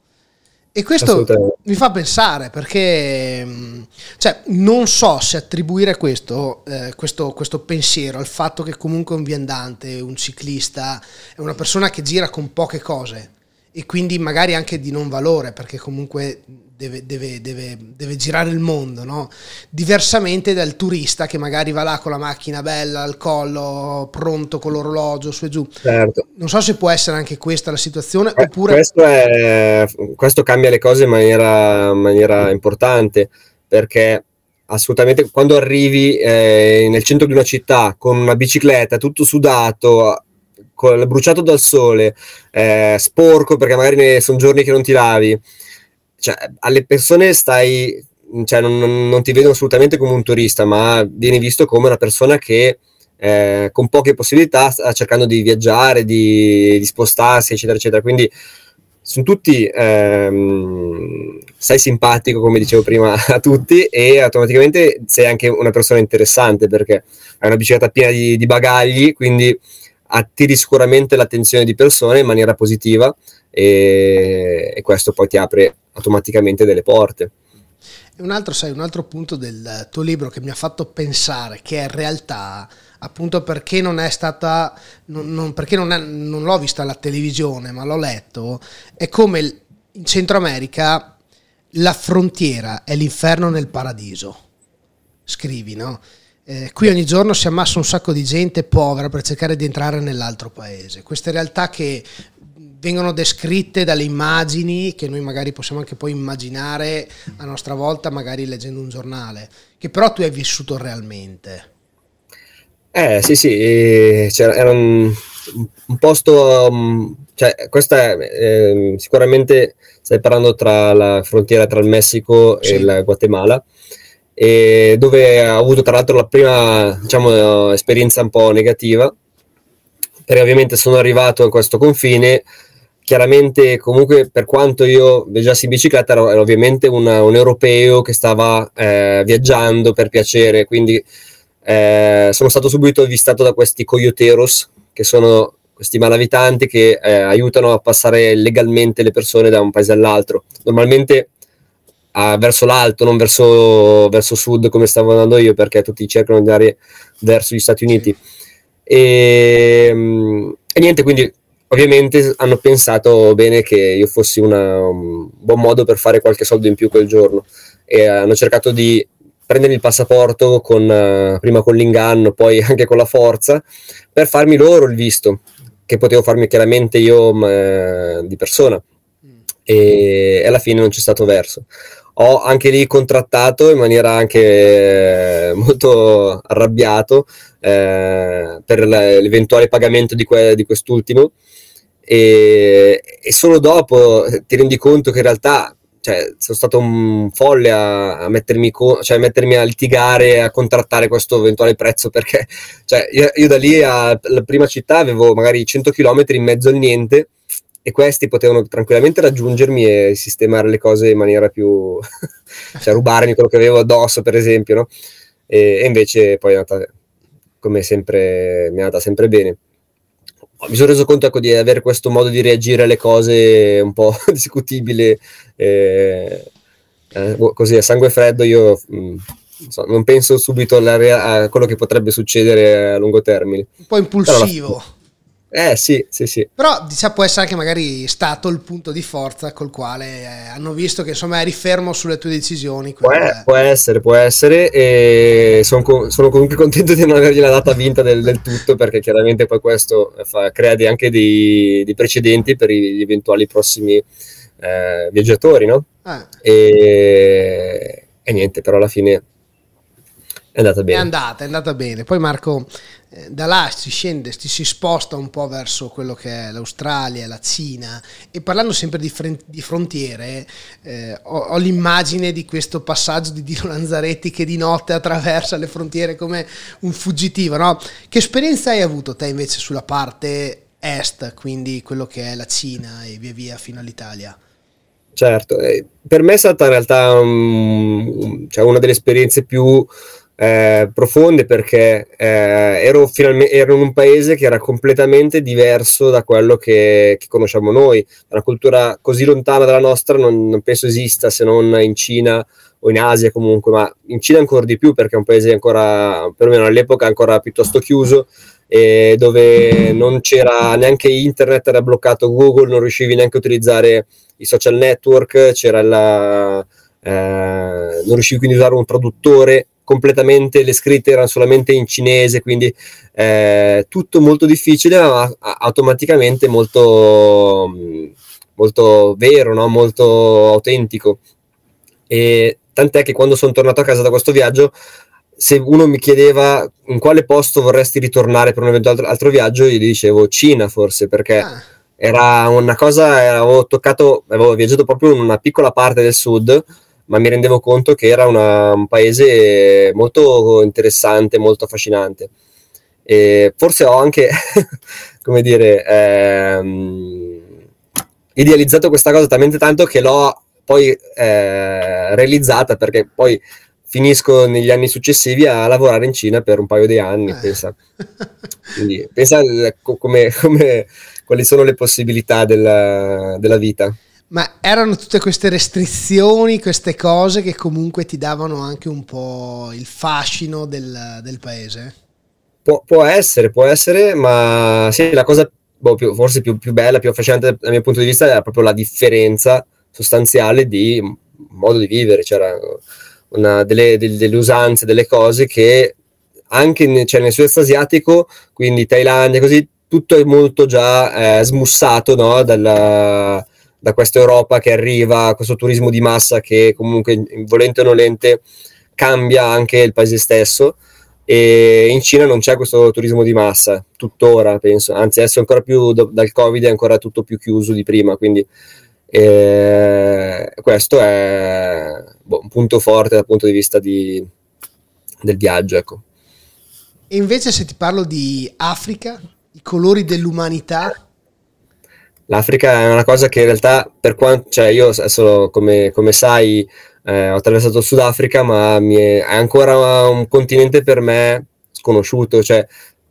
S1: E questo mi fa pensare perché mm, cioè, non so se attribuire questo, eh, questo, questo, pensiero al fatto che comunque un viandante, un ciclista, è una persona che gira con poche cose e quindi magari anche di non valore perché comunque deve, deve, deve, deve, girare il mondo, no? diversamente dal turista che magari va là con la macchina bella al collo, pronto con l'orologio su e giù. Certo. Non so se può essere anche questa la situazione. Eh, oppure...
S2: questo, è, questo, cambia le cose in maniera, in maniera importante perché assolutamente quando arrivi eh, nel centro di una città con una bicicletta tutto sudato col, bruciato dal sole eh, sporco perché magari sono giorni che non ti lavi cioè, alle persone stai, cioè, non, non, ti vedono assolutamente come un turista, ma vieni visto come una persona che eh, con poche possibilità sta cercando di viaggiare, di, di spostarsi, eccetera, eccetera. Quindi sono tutti, ehm, sei simpatico come dicevo prima a tutti e automaticamente sei anche una persona interessante perché hai una bicicletta piena di, di bagagli, quindi attiri sicuramente l'attenzione di persone in maniera positiva e, e questo poi ti apre automaticamente delle porte.
S1: Un altro, sai, un altro punto del tuo libro che mi ha fatto pensare che in realtà appunto perché non è stata, non, non, perché non, è, non l'ho vista alla televisione ma l'ho letto, è come in Centro America la frontiera è l'inferno nel paradiso, scrivi no? Eh, qui ogni giorno si ammassa un sacco di gente povera per cercare di entrare nell'altro paese. Queste realtà che vengono descritte dalle immagini che noi magari possiamo anche poi immaginare a nostra volta, magari leggendo un giornale, che però tu hai vissuto realmente.
S2: Eh sì, sì, c'era, era un, un posto, um, cioè, questa è eh, sicuramente, stai parlando tra la frontiera tra il Messico sì. e il Guatemala dove ho avuto tra l'altro la prima diciamo, esperienza un po' negativa perché ovviamente sono arrivato a questo confine. Chiaramente, comunque, per quanto io viaggiassi in bicicletta, ero, ero ovviamente una, un europeo che stava eh, viaggiando per piacere, quindi eh, sono stato subito avvistato da questi coyoteros, che sono questi malavitanti che eh, aiutano a passare legalmente le persone da un paese all'altro. Normalmente a, verso l'alto, non verso, verso, sud come stavo andando io, perché tutti cercano di andare verso gli Stati Uniti. Sì. E, ehm, e niente, quindi ovviamente hanno pensato bene che io fossi una, un buon modo per fare qualche soldo in più quel giorno e hanno cercato di prendere il passaporto con, eh, prima con l'inganno, poi anche con la forza, per farmi loro il visto, che potevo farmi chiaramente io ma, eh, di persona. Mm. E alla fine non c'è stato verso ho anche lì contrattato in maniera anche eh, molto arrabbiato eh, per l'eventuale pagamento di, que- di quest'ultimo e, e, solo dopo eh, ti rendi conto che in realtà cioè, sono stato un folle a, a, mettermi co- cioè, a, mettermi a litigare, a contrattare questo eventuale prezzo perché cioè, io, io, da lì alla prima città avevo magari 100 km in mezzo al niente e questi potevano tranquillamente raggiungermi e sistemare le cose in maniera più... cioè rubarmi quello che avevo addosso, per esempio, no? E, e invece poi è andata, come sempre, mi è andata sempre bene. Mi sono reso conto ecco, di avere questo modo di reagire alle cose un po' discutibile, eh, eh, così a sangue freddo io... Mh, mm, non penso subito a quello che potrebbe succedere a lungo termine. Un po' impulsivo. Eh sì, sì, sì.
S1: Però diciamo, può essere anche magari stato il punto di forza col quale eh, hanno visto che insomma eri fermo sulle tue
S2: decisioni. Può, è, eh. può, essere, può essere. E son, sono comunque contento di non avergli la data vinta del, del tutto perché chiaramente poi questo eh, fa, crea anche dei, dei, precedenti per gli eventuali prossimi eh, viaggiatori, no? Ah. E, e niente, però alla fine è andata bene. È
S1: andata, è andata bene. Poi Marco, eh, da là si scende, si, si sposta un po' verso quello che è l'Australia, la Cina e parlando sempre di, fren- di frontiere, eh, ho, ho, l'immagine di questo passaggio di Dino Lanzaretti che di notte attraversa le frontiere come un fuggitivo. No? Che esperienza hai avuto te invece sulla parte est, quindi quello che è la Cina e via via fino
S2: all'Italia? Certo, eh, per me è stata in realtà um, cioè una delle esperienze più eh, profonde perché eh, ero, finalmente, ero in un paese che era completamente diverso da quello che, che conosciamo noi. Una cultura così lontana dalla nostra non, non, penso esista se non in Cina o in Asia comunque, ma in Cina ancora di più perché è un paese ancora, perlomeno all'epoca, ancora piuttosto chiuso e dove non c'era neanche internet, era bloccato Google, non riuscivi neanche a utilizzare i social network, c'era la... Eh, non riuscivi quindi a usare un traduttore completamente le scritte erano solamente in cinese, quindi eh, tutto molto difficile, ma automaticamente molto, molto vero, no? molto autentico. E tant'è che quando sono tornato a casa da questo viaggio, se uno mi chiedeva in quale posto vorresti ritornare per un eventuale altro viaggio, io gli dicevo Cina forse, perché... Ah era una cosa, eh, avevo toccato, avevo viaggiato proprio in una piccola parte del sud ma mi rendevo conto che era una, un paese molto interessante, molto affascinante. E forse ho anche, come dire, ehm, idealizzato questa cosa talmente tanto che l'ho poi eh, realizzata perché poi finisco negli anni successivi a lavorare in Cina per un paio di anni. Eh. Pensa, Quindi, pensa come, come, quali sono le possibilità della, della vita.
S1: Ma erano tutte queste restrizioni, queste cose che comunque ti davano anche un po' il fascino del, del paese?
S2: Pu- può essere, può essere, ma sì, la cosa boh, più, forse più, più, bella, più affascinante dal mio punto di vista era proprio la differenza sostanziale di modo di vivere, C'erano delle, delle, delle usanze, delle cose che anche in, cioè nel sud-est asiatico, quindi Thailandia, così, tutto è molto già eh, smussato no? dalla da questa Europa che arriva, questo turismo di massa che comunque volente o nolente cambia anche il paese stesso. E in Cina non c'è questo turismo di massa, tuttora penso, anzi adesso ancora più do- dal Covid è ancora tutto più chiuso di prima, quindi eh, questo è boh, un punto forte dal punto di vista di, del viaggio. Ecco.
S1: E invece se ti parlo di Africa, i colori dell'umanità,
S2: L'Africa è una cosa che in realtà, per quanto, cioè io adesso, come, come sai, eh, ho attraversato il Sudafrica, ma è, è, ancora un continente per me sconosciuto. Cioè,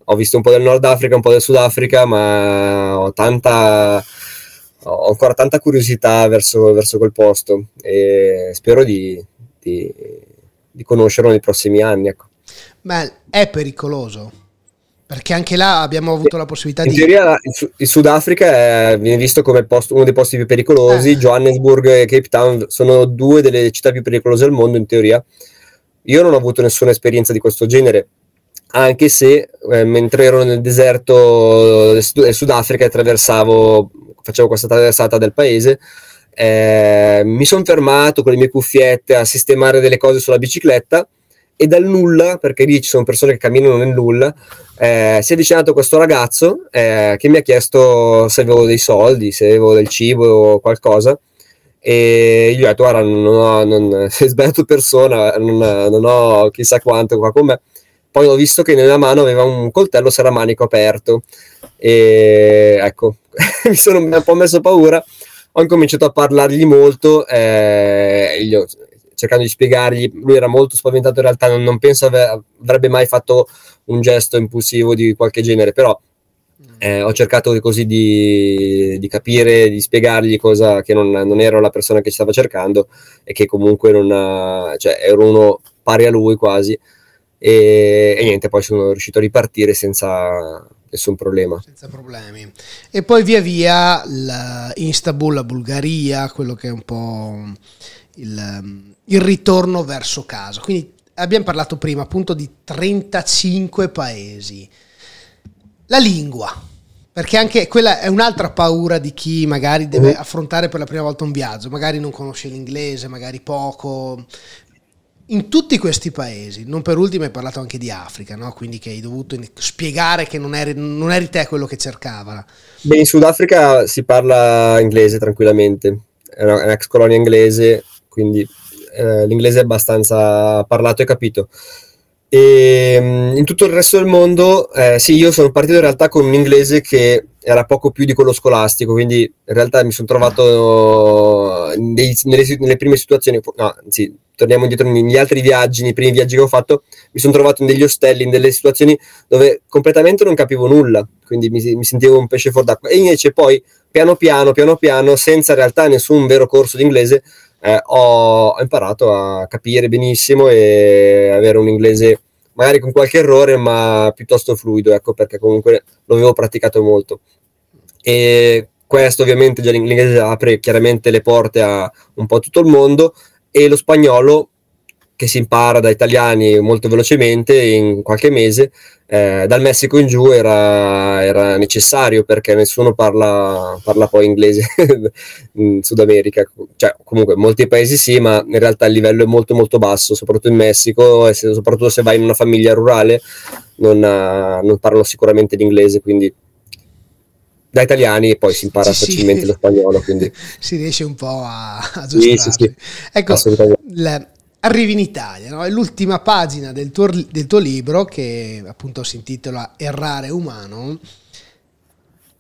S2: ho visto un po' del Nord Africa, un po' del Sudafrica, ma ho, tanta, ho ancora tanta curiosità verso, verso, quel posto e spero di, di, di conoscerlo nei prossimi anni. Ecco.
S1: Ma è pericoloso? Perché anche là abbiamo avuto la possibilità in di... In
S2: teoria il Sudafrica viene visto come posto, uno dei posti più pericolosi, eh. Johannesburg e Cape Town sono due delle città più pericolose al mondo in teoria. Io non ho avuto nessuna esperienza di questo genere, anche se eh, mentre ero nel deserto del Sudafrica e attraversavo, facevo questa traversata del paese, eh, mi sono fermato con le mie cuffiette a sistemare delle cose sulla bicicletta e dal nulla, perché lì ci sono persone che camminano nel nulla, eh, si è avvicinato questo ragazzo eh, che mi ha chiesto se avevo dei soldi, se avevo del cibo o qualcosa. E gli ho detto: Guarda, non ho, non, sei sbagliato persona, non, non, ho chissà quanto qua con me. Poi ho visto che nella mano aveva un coltello serramanico aperto. E ecco, mi sono un po' messo paura ho incominciato a parlargli molto eh, gli ho, cercando di spiegargli, lui era molto spaventato in realtà, non, non penso ave- avrebbe mai fatto un gesto impulsivo di qualche genere, però mm. eh, ho cercato così di, di, capire, di spiegargli cosa che non, non, ero la persona che ci stava cercando e che comunque non ha, cioè, ero uno pari a lui quasi e, e niente, poi sono riuscito a ripartire senza, nessun problema. Senza problemi.
S1: E poi via via la Istanbul, la Bulgaria, quello che è un po' il, il ritorno verso casa. Quindi abbiamo parlato prima appunto di 35 paesi. La lingua, perché anche quella è un'altra paura di chi magari deve mm. affrontare per la prima volta un viaggio, magari non conosce l'inglese, magari poco. In tutti questi paesi, non per ultimo hai parlato anche di Africa, no? quindi che hai dovuto spiegare che non eri, non eri te quello che cercava.
S2: Beh, in Sudafrica si parla inglese tranquillamente, è una, è una ex colonia inglese, quindi eh, l'inglese è abbastanza parlato e capito. E, ehm, in tutto il resto del mondo, eh, sì, io sono partito in realtà con un inglese che era poco più di quello scolastico, quindi in realtà mi sono trovato eh, nei, nelle, nelle, prime situazioni, no, anzi, torniamo indietro negli altri viaggi, nei primi viaggi che ho fatto, mi sono trovato in degli ostelli, in delle situazioni dove completamente non capivo nulla, quindi mi, mi sentivo un pesce fuor d'acqua. E invece poi, piano piano, piano piano, senza in realtà nessun vero corso di inglese, eh, ho imparato a capire benissimo e avere un inglese magari con qualche errore, ma piuttosto fluido, ecco perché comunque l'avevo praticato molto. E questo ovviamente già l'inglese apre chiaramente le porte a un po' tutto il mondo e lo spagnolo che si impara da italiani molto velocemente in qualche mese, eh, dal Messico in giù era, era necessario perché nessuno parla, parla poi inglese in Sud America, cioè comunque in molti paesi sì, ma in realtà il livello è molto molto basso, soprattutto in Messico e se, soprattutto se vai in una famiglia rurale non, eh, non parlano sicuramente l'inglese, quindi da italiani e poi si impara sì, facilmente sì. lo spagnolo. Quindi.
S1: Si riesce un po' a, a sì, ecco, la, arrivi in Italia, no? è l'ultima pagina del tuo, del tuo, libro che appunto si intitola Errare umano.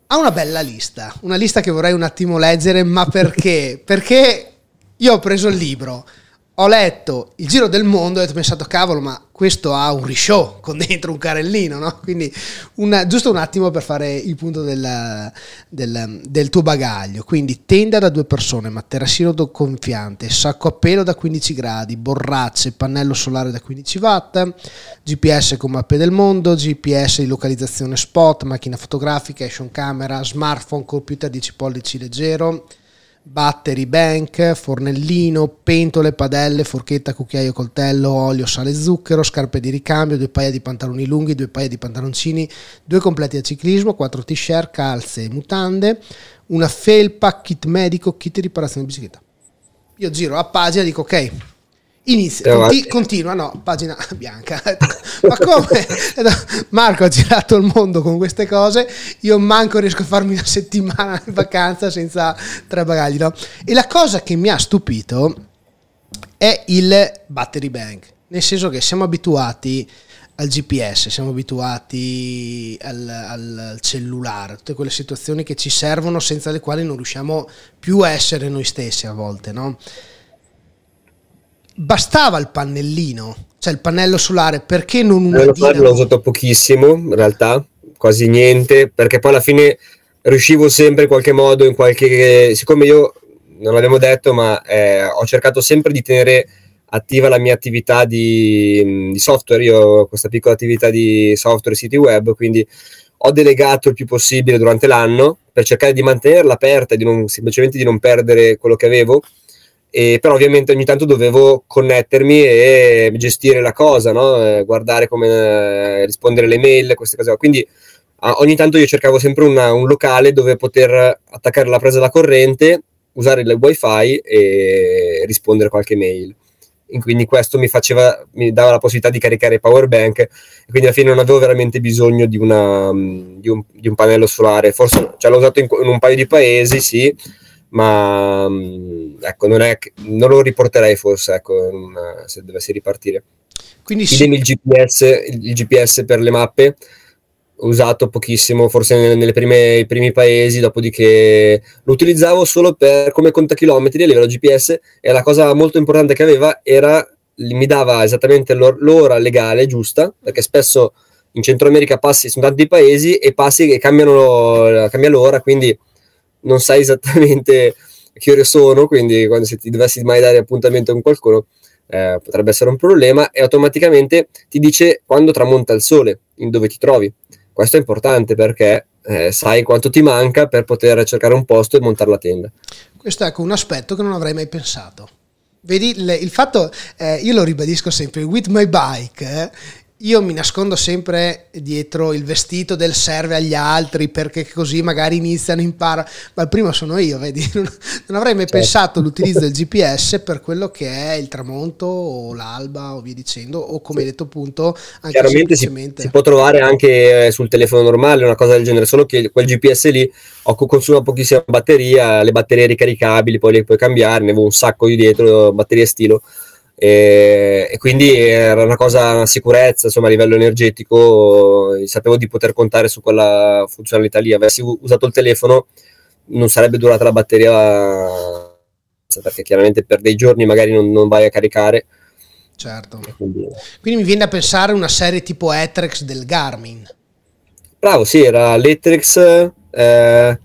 S1: Ha una bella lista, una lista che vorrei un attimo leggere, ma perché? Perché io ho preso il libro, ho letto Il Giro del Mondo e ho pensato, cavolo, ma questo ha un risciò con dentro un carellino, no? Quindi una, giusto un attimo per fare il punto del, del, del tuo bagaglio. Quindi tenda da due persone, materassino gonfiante, sacco a pelo da 15 gradi, borracce, pannello solare da 15 watt, GPS con mappe del mondo, GPS di localizzazione spot, macchina fotografica, action camera, smartphone, computer 10 pollici leggero, Battery Bank, fornellino, pentole, padelle, forchetta, cucchiaio, coltello, olio, sale e zucchero, scarpe di ricambio, due paia di pantaloni lunghi, due paia di pantaloncini, due completi a ciclismo, quattro t-shirt, calze e mutande, una felpa, kit medico, kit di riparazione di bicicletta. Io giro la pagina e dico ok, Inizia, conti, continua, no, pagina bianca. Ma come? Marco ha girato il mondo con queste cose, io manco riesco a farmi una settimana in vacanza senza tre bagagli. No? E la cosa che mi ha stupito è il battery bank, nel senso che siamo abituati al GPS, siamo abituati al, al, al, cellulare, tutte quelle situazioni che ci servono senza le quali non riusciamo più a essere noi stessi a volte, no? bastava il pannellino, cioè il pannello solare, perché non eh, una dinamo? L'ho usato
S2: pochissimo, in realtà, quasi niente, perché poi alla fine riuscivo sempre in qualche modo, in qualche... siccome io, non l'abbiamo detto, ma eh, ho cercato sempre di tenere attiva la mia attività di, di software, io ho questa piccola attività di software e siti web, quindi ho delegato il più possibile durante l'anno per cercare di mantenerla aperta e di non, semplicemente di non perdere quello che avevo e però ovviamente ogni tanto dovevo connettermi e gestire la cosa, no? guardare come eh, rispondere alle mail, queste cose Quindi ah, ogni tanto io cercavo sempre una, un locale dove poter attaccare la presa da corrente, usare il wifi e rispondere a qualche mail. E quindi questo mi, faceva, mi dava la possibilità di caricare power bank e quindi alla fine non avevo veramente bisogno di, una, mm, di, un, di un, pannello solare forse cioè, l'ho usato in, in un paio di paesi sì ma mm, ecco, non, è, non lo riporterei forse ecco, una, se dovessi ripartire. Quindi sì. il GPS, il, GPS per le mappe, usato pochissimo, forse nei primi paesi, dopodiché lo utilizzavo solo per, come contachilometri a livello GPS e la cosa molto importante che aveva era mi dava esattamente l'or- l'ora legale giusta, perché spesso in Centro America passi, sono tanti paesi e passi e cambiano, cambia l'ora, quindi non sai esattamente che ore sono, quindi quando se ti dovessi mai dare appuntamento con qualcuno eh, potrebbe essere un problema e automaticamente ti dice quando tramonta il sole, in dove ti trovi. Questo è importante perché eh, sai quanto ti manca per poter cercare un posto e montare la tenda.
S1: Questo è ecco un aspetto che non avrei mai pensato. Vedi, il, il fatto, eh, io lo ribadisco sempre, with my bike, eh, io mi nascondo sempre dietro il vestito del serve agli altri perché così magari iniziano, imparano, ma il primo sono io, vedi, non, avrei mai certo. pensato all'utilizzo del GPS per quello che è il tramonto o l'alba o via dicendo, o come hai detto appunto, anche semplicemente... Si, si, può trovare
S2: anche eh, sul telefono normale una cosa del genere, solo che quel GPS lì consuma pochissima batteria, le batterie ricaricabili, poi le puoi cambiare, ne avevo un sacco di dietro, batterie stilo e, e, quindi era una cosa, una sicurezza insomma, a livello energetico, eh, sapevo di poter contare su quella funzionalità lì. Avessi usato il telefono non sarebbe durata la batteria perché chiaramente per dei giorni magari non, non vai a caricare. Certo. Quindi,
S1: quindi, mi viene da pensare una serie tipo Etrex del Garmin.
S2: Bravo, sì, era l'Etrex, eh,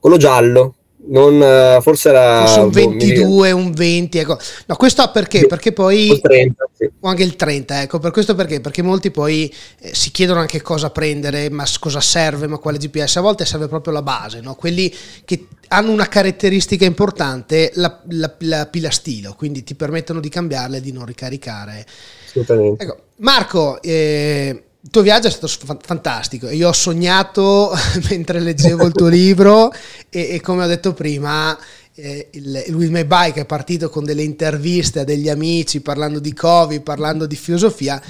S2: quello giallo, non, eh, forse era forse un 22,
S1: boh, un 20, ecco. No, questo perché? Perché poi 30, sì. o anche il 30, ecco, per questo perché? Perché molti poi eh, si chiedono anche cosa prendere, ma cosa serve, ma quale GPS, a volte serve proprio la base, no? Quelli che hanno una caratteristica importante, la, la, la pila stilo, quindi ti permettono di cambiarle e di non ricaricare.
S2: Assolutamente. Ecco,
S1: Marco, eh, il tuo viaggio è stato fantastico. Io ho sognato mentre leggevo il tuo libro e, e come ho detto prima, eh, il With My Bike è partito con delle interviste a degli amici parlando di Covid, parlando di filosofia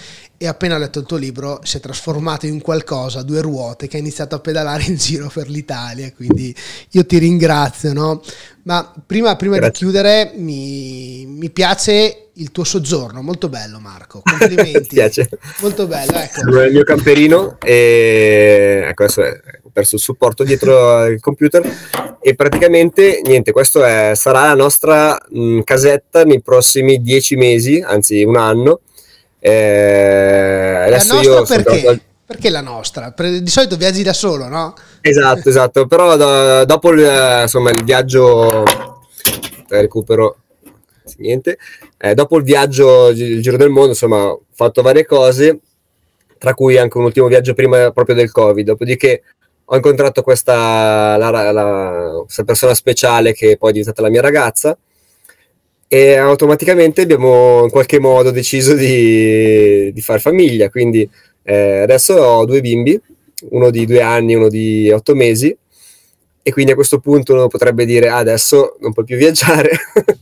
S1: e appena letto il tuo libro si è trasformato in qualcosa, due ruote, che ha iniziato a pedalare in giro per l'Italia, quindi io ti ringrazio. No? Ma prima, prima di chiudere mi, mi, piace il tuo soggiorno, molto bello Marco,
S2: complimenti. ti piace? Molto bello, ecco. Allora, il mio camperino, e... ecco adesso ho perso il supporto dietro il computer e praticamente niente, questo è, sarà la nostra mh, casetta nei prossimi dieci mesi, anzi un anno eh, la nostra perché? Al...
S1: Perché la nostra? Di solito viaggi da solo, no?
S2: Esatto, esatto, però da, dopo il, insomma, il viaggio, eh, recupero, niente, eh, dopo il viaggio, il giro del mondo, insomma, ho fatto varie cose, tra cui anche un ultimo viaggio prima proprio del Covid, dopodiché ho incontrato questa, la, la, questa persona speciale che poi è diventata la mia ragazza, e automaticamente abbiamo in qualche modo deciso di, di far famiglia. Quindi eh, adesso ho due bimbi, uno di due anni, e uno di otto mesi. E quindi a questo punto uno potrebbe dire ah, adesso non puoi più viaggiare.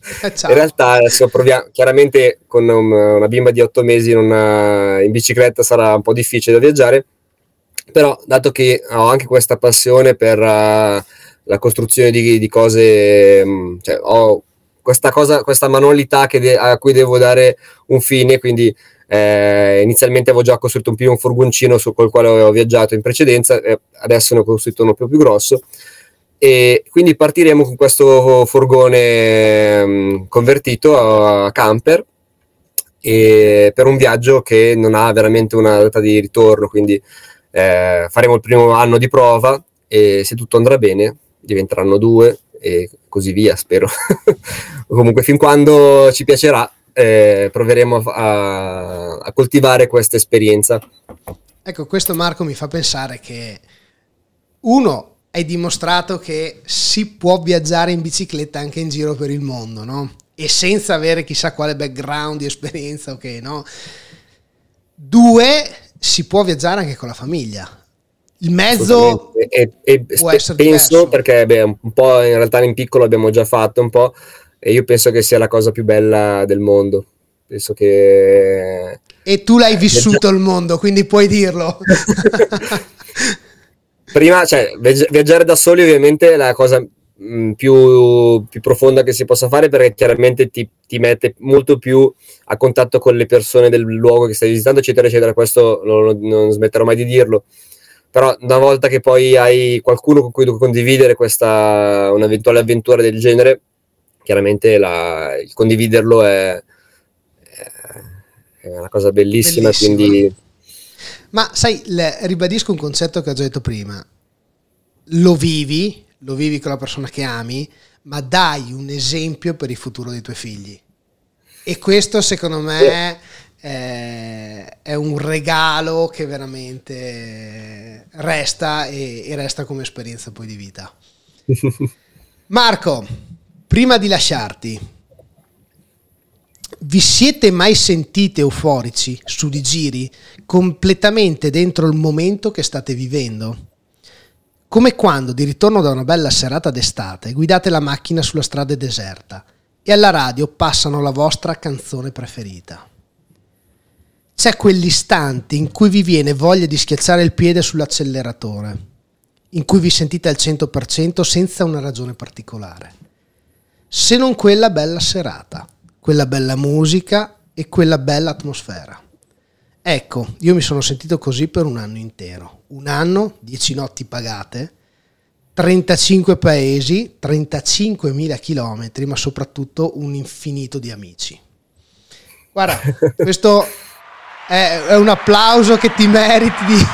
S2: Eh, in realtà adesso proviamo, chiaramente con un, una bimba di otto mesi in, una, in bicicletta sarà un po' difficile da viaggiare, però dato che ho anche questa passione per uh, la costruzione di, di cose, mm, cioè ho questa, cosa, questa manualità de- a cui devo dare un fine, quindi eh, inizialmente avevo già costruito un, un furgoncino su col quale avevo viaggiato in precedenza, eh, adesso ne ho costruito uno più, più grosso e quindi partiremo con questo furgone mm, convertito a camper per un viaggio che non ha veramente una data di ritorno quindi eh, faremo il primo anno di prova e se tutto andrà bene diventeranno due e così via, spero. Comunque, fin quando ci piacerà, eh, proveremo a, a coltivare questa esperienza.
S1: Ecco, questo Marco mi fa pensare che uno hai dimostrato che si può viaggiare in bicicletta anche in giro per il mondo, no? E senza avere chissà quale background di esperienza, o che, no? Due, si può viaggiare anche con la famiglia
S2: il mezzo e, e penso diverso. perché beh, un po' in realtà in piccolo abbiamo già fatto un po' e io penso che sia la cosa più bella del mondo penso che
S1: e tu l'hai eh, vissuto il mondo quindi puoi dirlo
S2: prima cioè viaggiare da soli ovviamente è la cosa mm, più, più, profonda che si possa fare perché chiaramente ti, ti, mette molto più a contatto con le persone del luogo che stai visitando eccetera eccetera questo non, non smetterò mai di dirlo però una volta che poi hai qualcuno con cui condividere questa, un'eventuale avventura del genere, chiaramente la, il condividerlo è, è, una cosa bellissima, bellissima. quindi...
S1: Ma sai, le, ribadisco un concetto che ho già detto prima, lo vivi, lo vivi con la persona che ami, ma dai un esempio per il futuro dei tuoi figli. E questo secondo me è, eh, è un regalo che veramente resta e, e resta come esperienza poi di vita. Marco, prima di lasciarti, vi siete mai sentiti euforici su di giri, completamente dentro il momento che state vivendo? Come quando, di ritorno da una bella serata d'estate, guidate la macchina sulla strada deserta e alla radio passano la vostra canzone preferita c'è quell'istante in cui vi viene voglia di schiacciare il piede sull'acceleratore, in cui vi sentite al 100% senza una ragione particolare, se non quella bella serata, quella bella musica e quella bella atmosfera. Ecco, io mi sono sentito così per un anno intero, un anno, 10 notti pagate, 35 paesi, 35.000 chilometri, ma soprattutto un infinito di amici. Guarda, questo è, un applauso che ti meriti di...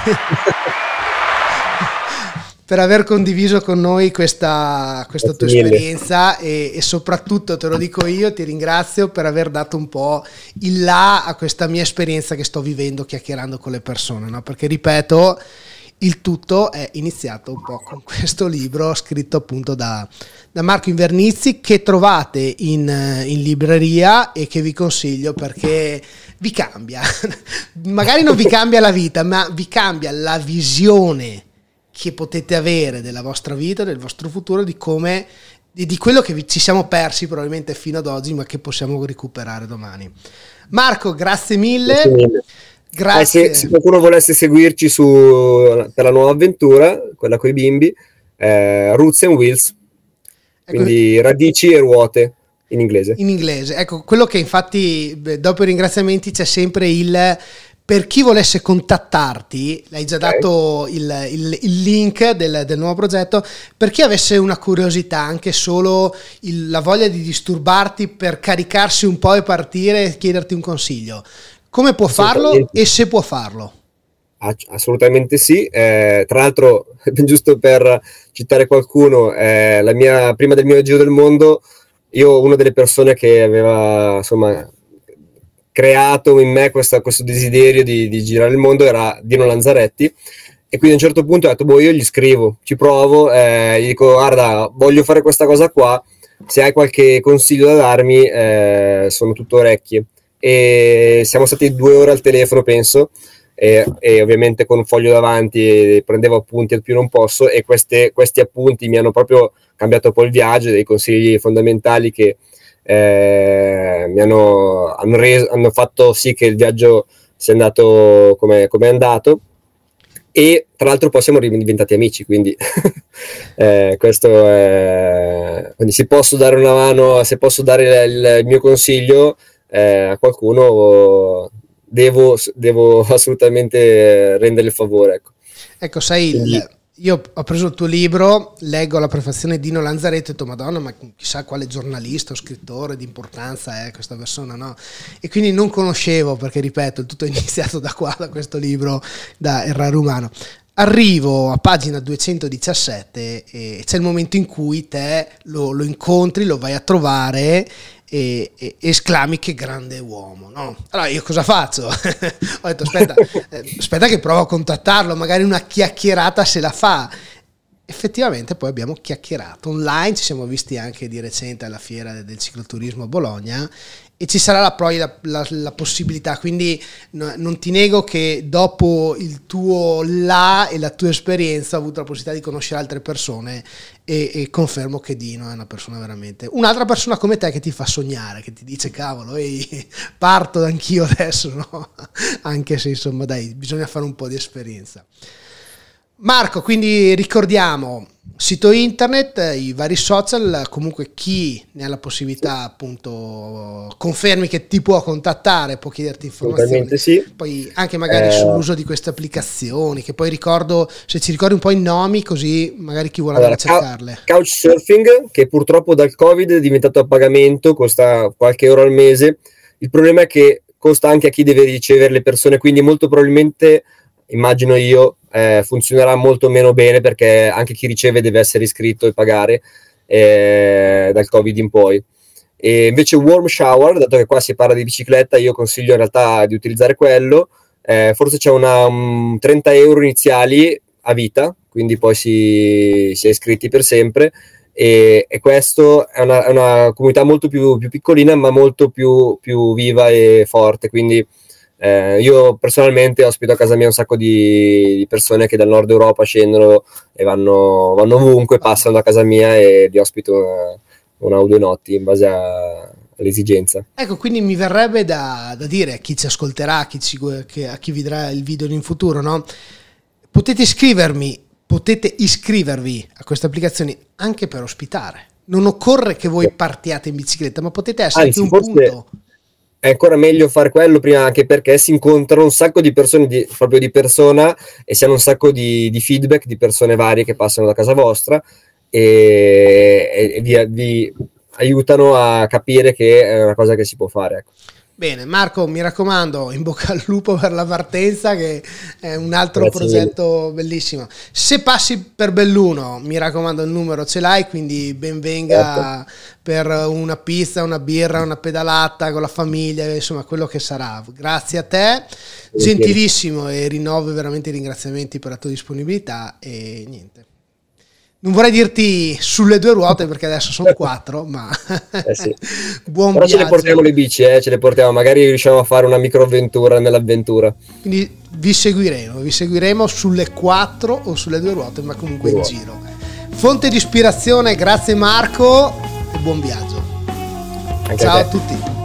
S1: per aver condiviso con noi questa, questa tua mille. esperienza e, e, soprattutto, te lo dico io, ti ringrazio per aver dato un po' il là a questa mia esperienza che sto vivendo chiacchierando con le persone, no? perché ripeto, il tutto è iniziato un po' con questo libro scritto appunto da, da Marco Invernizzi che trovate in, in, libreria e che vi consiglio perché vi cambia, magari non vi cambia la vita, ma vi cambia la visione che potete avere della vostra vita, del vostro futuro, di come di quello che ci siamo persi probabilmente fino ad oggi, ma che possiamo recuperare domani. Marco, grazie mille. Grazie. Mille.
S2: grazie. Eh, se, se, qualcuno volesse seguirci su, per la nuova avventura, quella con i bimbi, eh, Roots and Wheels, ecco. quindi radici e ruote in inglese.
S1: In inglese, ecco, quello che infatti dopo i ringraziamenti c'è sempre il per chi volesse contattarti, l'hai già dato il, il, il, link del, del, nuovo progetto, per chi avesse una curiosità, anche solo il, la voglia di disturbarti per caricarsi un po' e partire e chiederti un consiglio, come può farlo e se può farlo?
S2: Assolutamente sì, eh, tra l'altro giusto per citare qualcuno, eh, mia, prima del mio giro del mondo io una delle persone che aveva insomma creato in me questa, questo desiderio di, di, girare il mondo era Dino Lanzaretti e quindi a un certo punto ho detto boh io gli scrivo ci provo eh, gli dico guarda voglio fare questa cosa qua se hai qualche consiglio da darmi eh, sono tutto orecchie e siamo stati due ore al telefono penso e, e, ovviamente con un foglio davanti prendevo appunti al più non posso e queste, questi appunti mi hanno proprio cambiato poi il viaggio, dei consigli fondamentali che eh, mi hanno, hanno, reso, hanno, fatto sì che il viaggio sia andato come è andato e tra l'altro poi siamo diventati amici quindi eh, questo è... quindi se posso dare una mano se posso dare il, il mio consiglio eh, a qualcuno devo, devo assolutamente il favore. Ecco,
S1: ecco sai, Quindi, io ho preso il tuo libro, leggo alla prefazione Dino Lanzaretto e ho detto Madonna, ma chissà quale giornalista o scrittore di importanza è questa persona, no? E quindi non conoscevo, perché ripeto, tutto è iniziato da qua, da questo libro, da Errare Umano. Arrivo a pagina 217 e c'è il momento in cui te lo, lo incontri, lo vai a trovare e, e, esclami che grande uomo. No? Allora io cosa faccio? Ho detto aspetta, eh, aspetta che provo a contattarlo, magari una chiacchierata se la fa effettivamente poi abbiamo chiacchierato online, ci siamo visti anche di recente alla fiera del cicloturismo a Bologna e ci sarà la, la, la, la possibilità, quindi no, non ti nego che dopo il tuo là e la tua esperienza ho avuto la possibilità di conoscere altre persone e, e, confermo che Dino è una persona veramente... Un'altra persona come te che ti fa sognare, che ti dice cavolo, ehi, parto anch'io adesso, no? anche se insomma dai, bisogna fare un po' di esperienza. Marco, quindi ricordiamo sito internet, i vari social, comunque chi ne ha la possibilità appunto confermi che ti può contattare, può chiederti informazioni, sì.
S2: poi anche magari eh, sull'uso
S1: di queste applicazioni, che poi ricordo, se ci ricordi un po' i nomi così magari chi vuole allora, andare a
S2: cercarle. Couchsurfing, che purtroppo dal Covid è diventato a pagamento, costa qualche euro al mese, il problema è che costa anche a chi deve ricevere le persone, quindi molto probabilmente immagino io, eh, funzionerà molto meno bene perché anche chi riceve deve essere iscritto e pagare eh, dal Covid in poi. E invece Warm Shower, dato che qua si parla di bicicletta, io consiglio in realtà di utilizzare quello. Eh, forse c'è una um, mm, 30 euro iniziali a vita, quindi poi si, si è iscritti per sempre. E, e questo è una, è una comunità molto più, più, piccolina, ma molto più, più viva e forte. Quindi eh, io personalmente ospito a casa mia un sacco di, di persone che dal nord Europa scendono e vanno, vanno, ovunque, passano da casa mia e vi ospito una, eh, una o due notti in base a, all'esigenza.
S1: Ecco, quindi mi verrebbe da, da dire a chi ci ascolterà, chi ci, a chi vedrà il video in futuro, no? potete iscrivermi, potete iscrivervi a queste applicazioni anche per ospitare. Non occorre che voi partiate in bicicletta, ma potete essere Anzi, un forse, punto
S2: è ancora meglio fare quello prima anche perché si incontrano un sacco di persone di, proprio di persona e si hanno un sacco di, di, feedback di persone varie che passano da casa vostra e, e vi, vi, aiutano a capire che è una cosa che si può fare. Ecco.
S1: Bene, Marco, mi raccomando, in bocca al lupo per la partenza, che è un altro Grazie progetto mille. bellissimo. Se passi per Belluno, mi raccomando, il numero ce l'hai, quindi benvenga certo. per una pizza, una birra, una pedalata con la famiglia, insomma, quello che sarà. Grazie a te, gentilissimo, e rinnovo veramente i ringraziamenti per la tua disponibilità e niente non vorrei dirti sulle due ruote perché adesso sono quattro, ma eh sì. buon Però viaggio. ce le portiamo
S2: le bici, eh? ce le portiamo, magari riusciamo a fare una microavventura nell'avventura.
S1: Quindi vi seguiremo, vi seguiremo sulle quattro o sulle due ruote, ma comunque in giro. Fonte di ispirazione, grazie Marco e buon viaggio. Anche Ciao a, a tutti.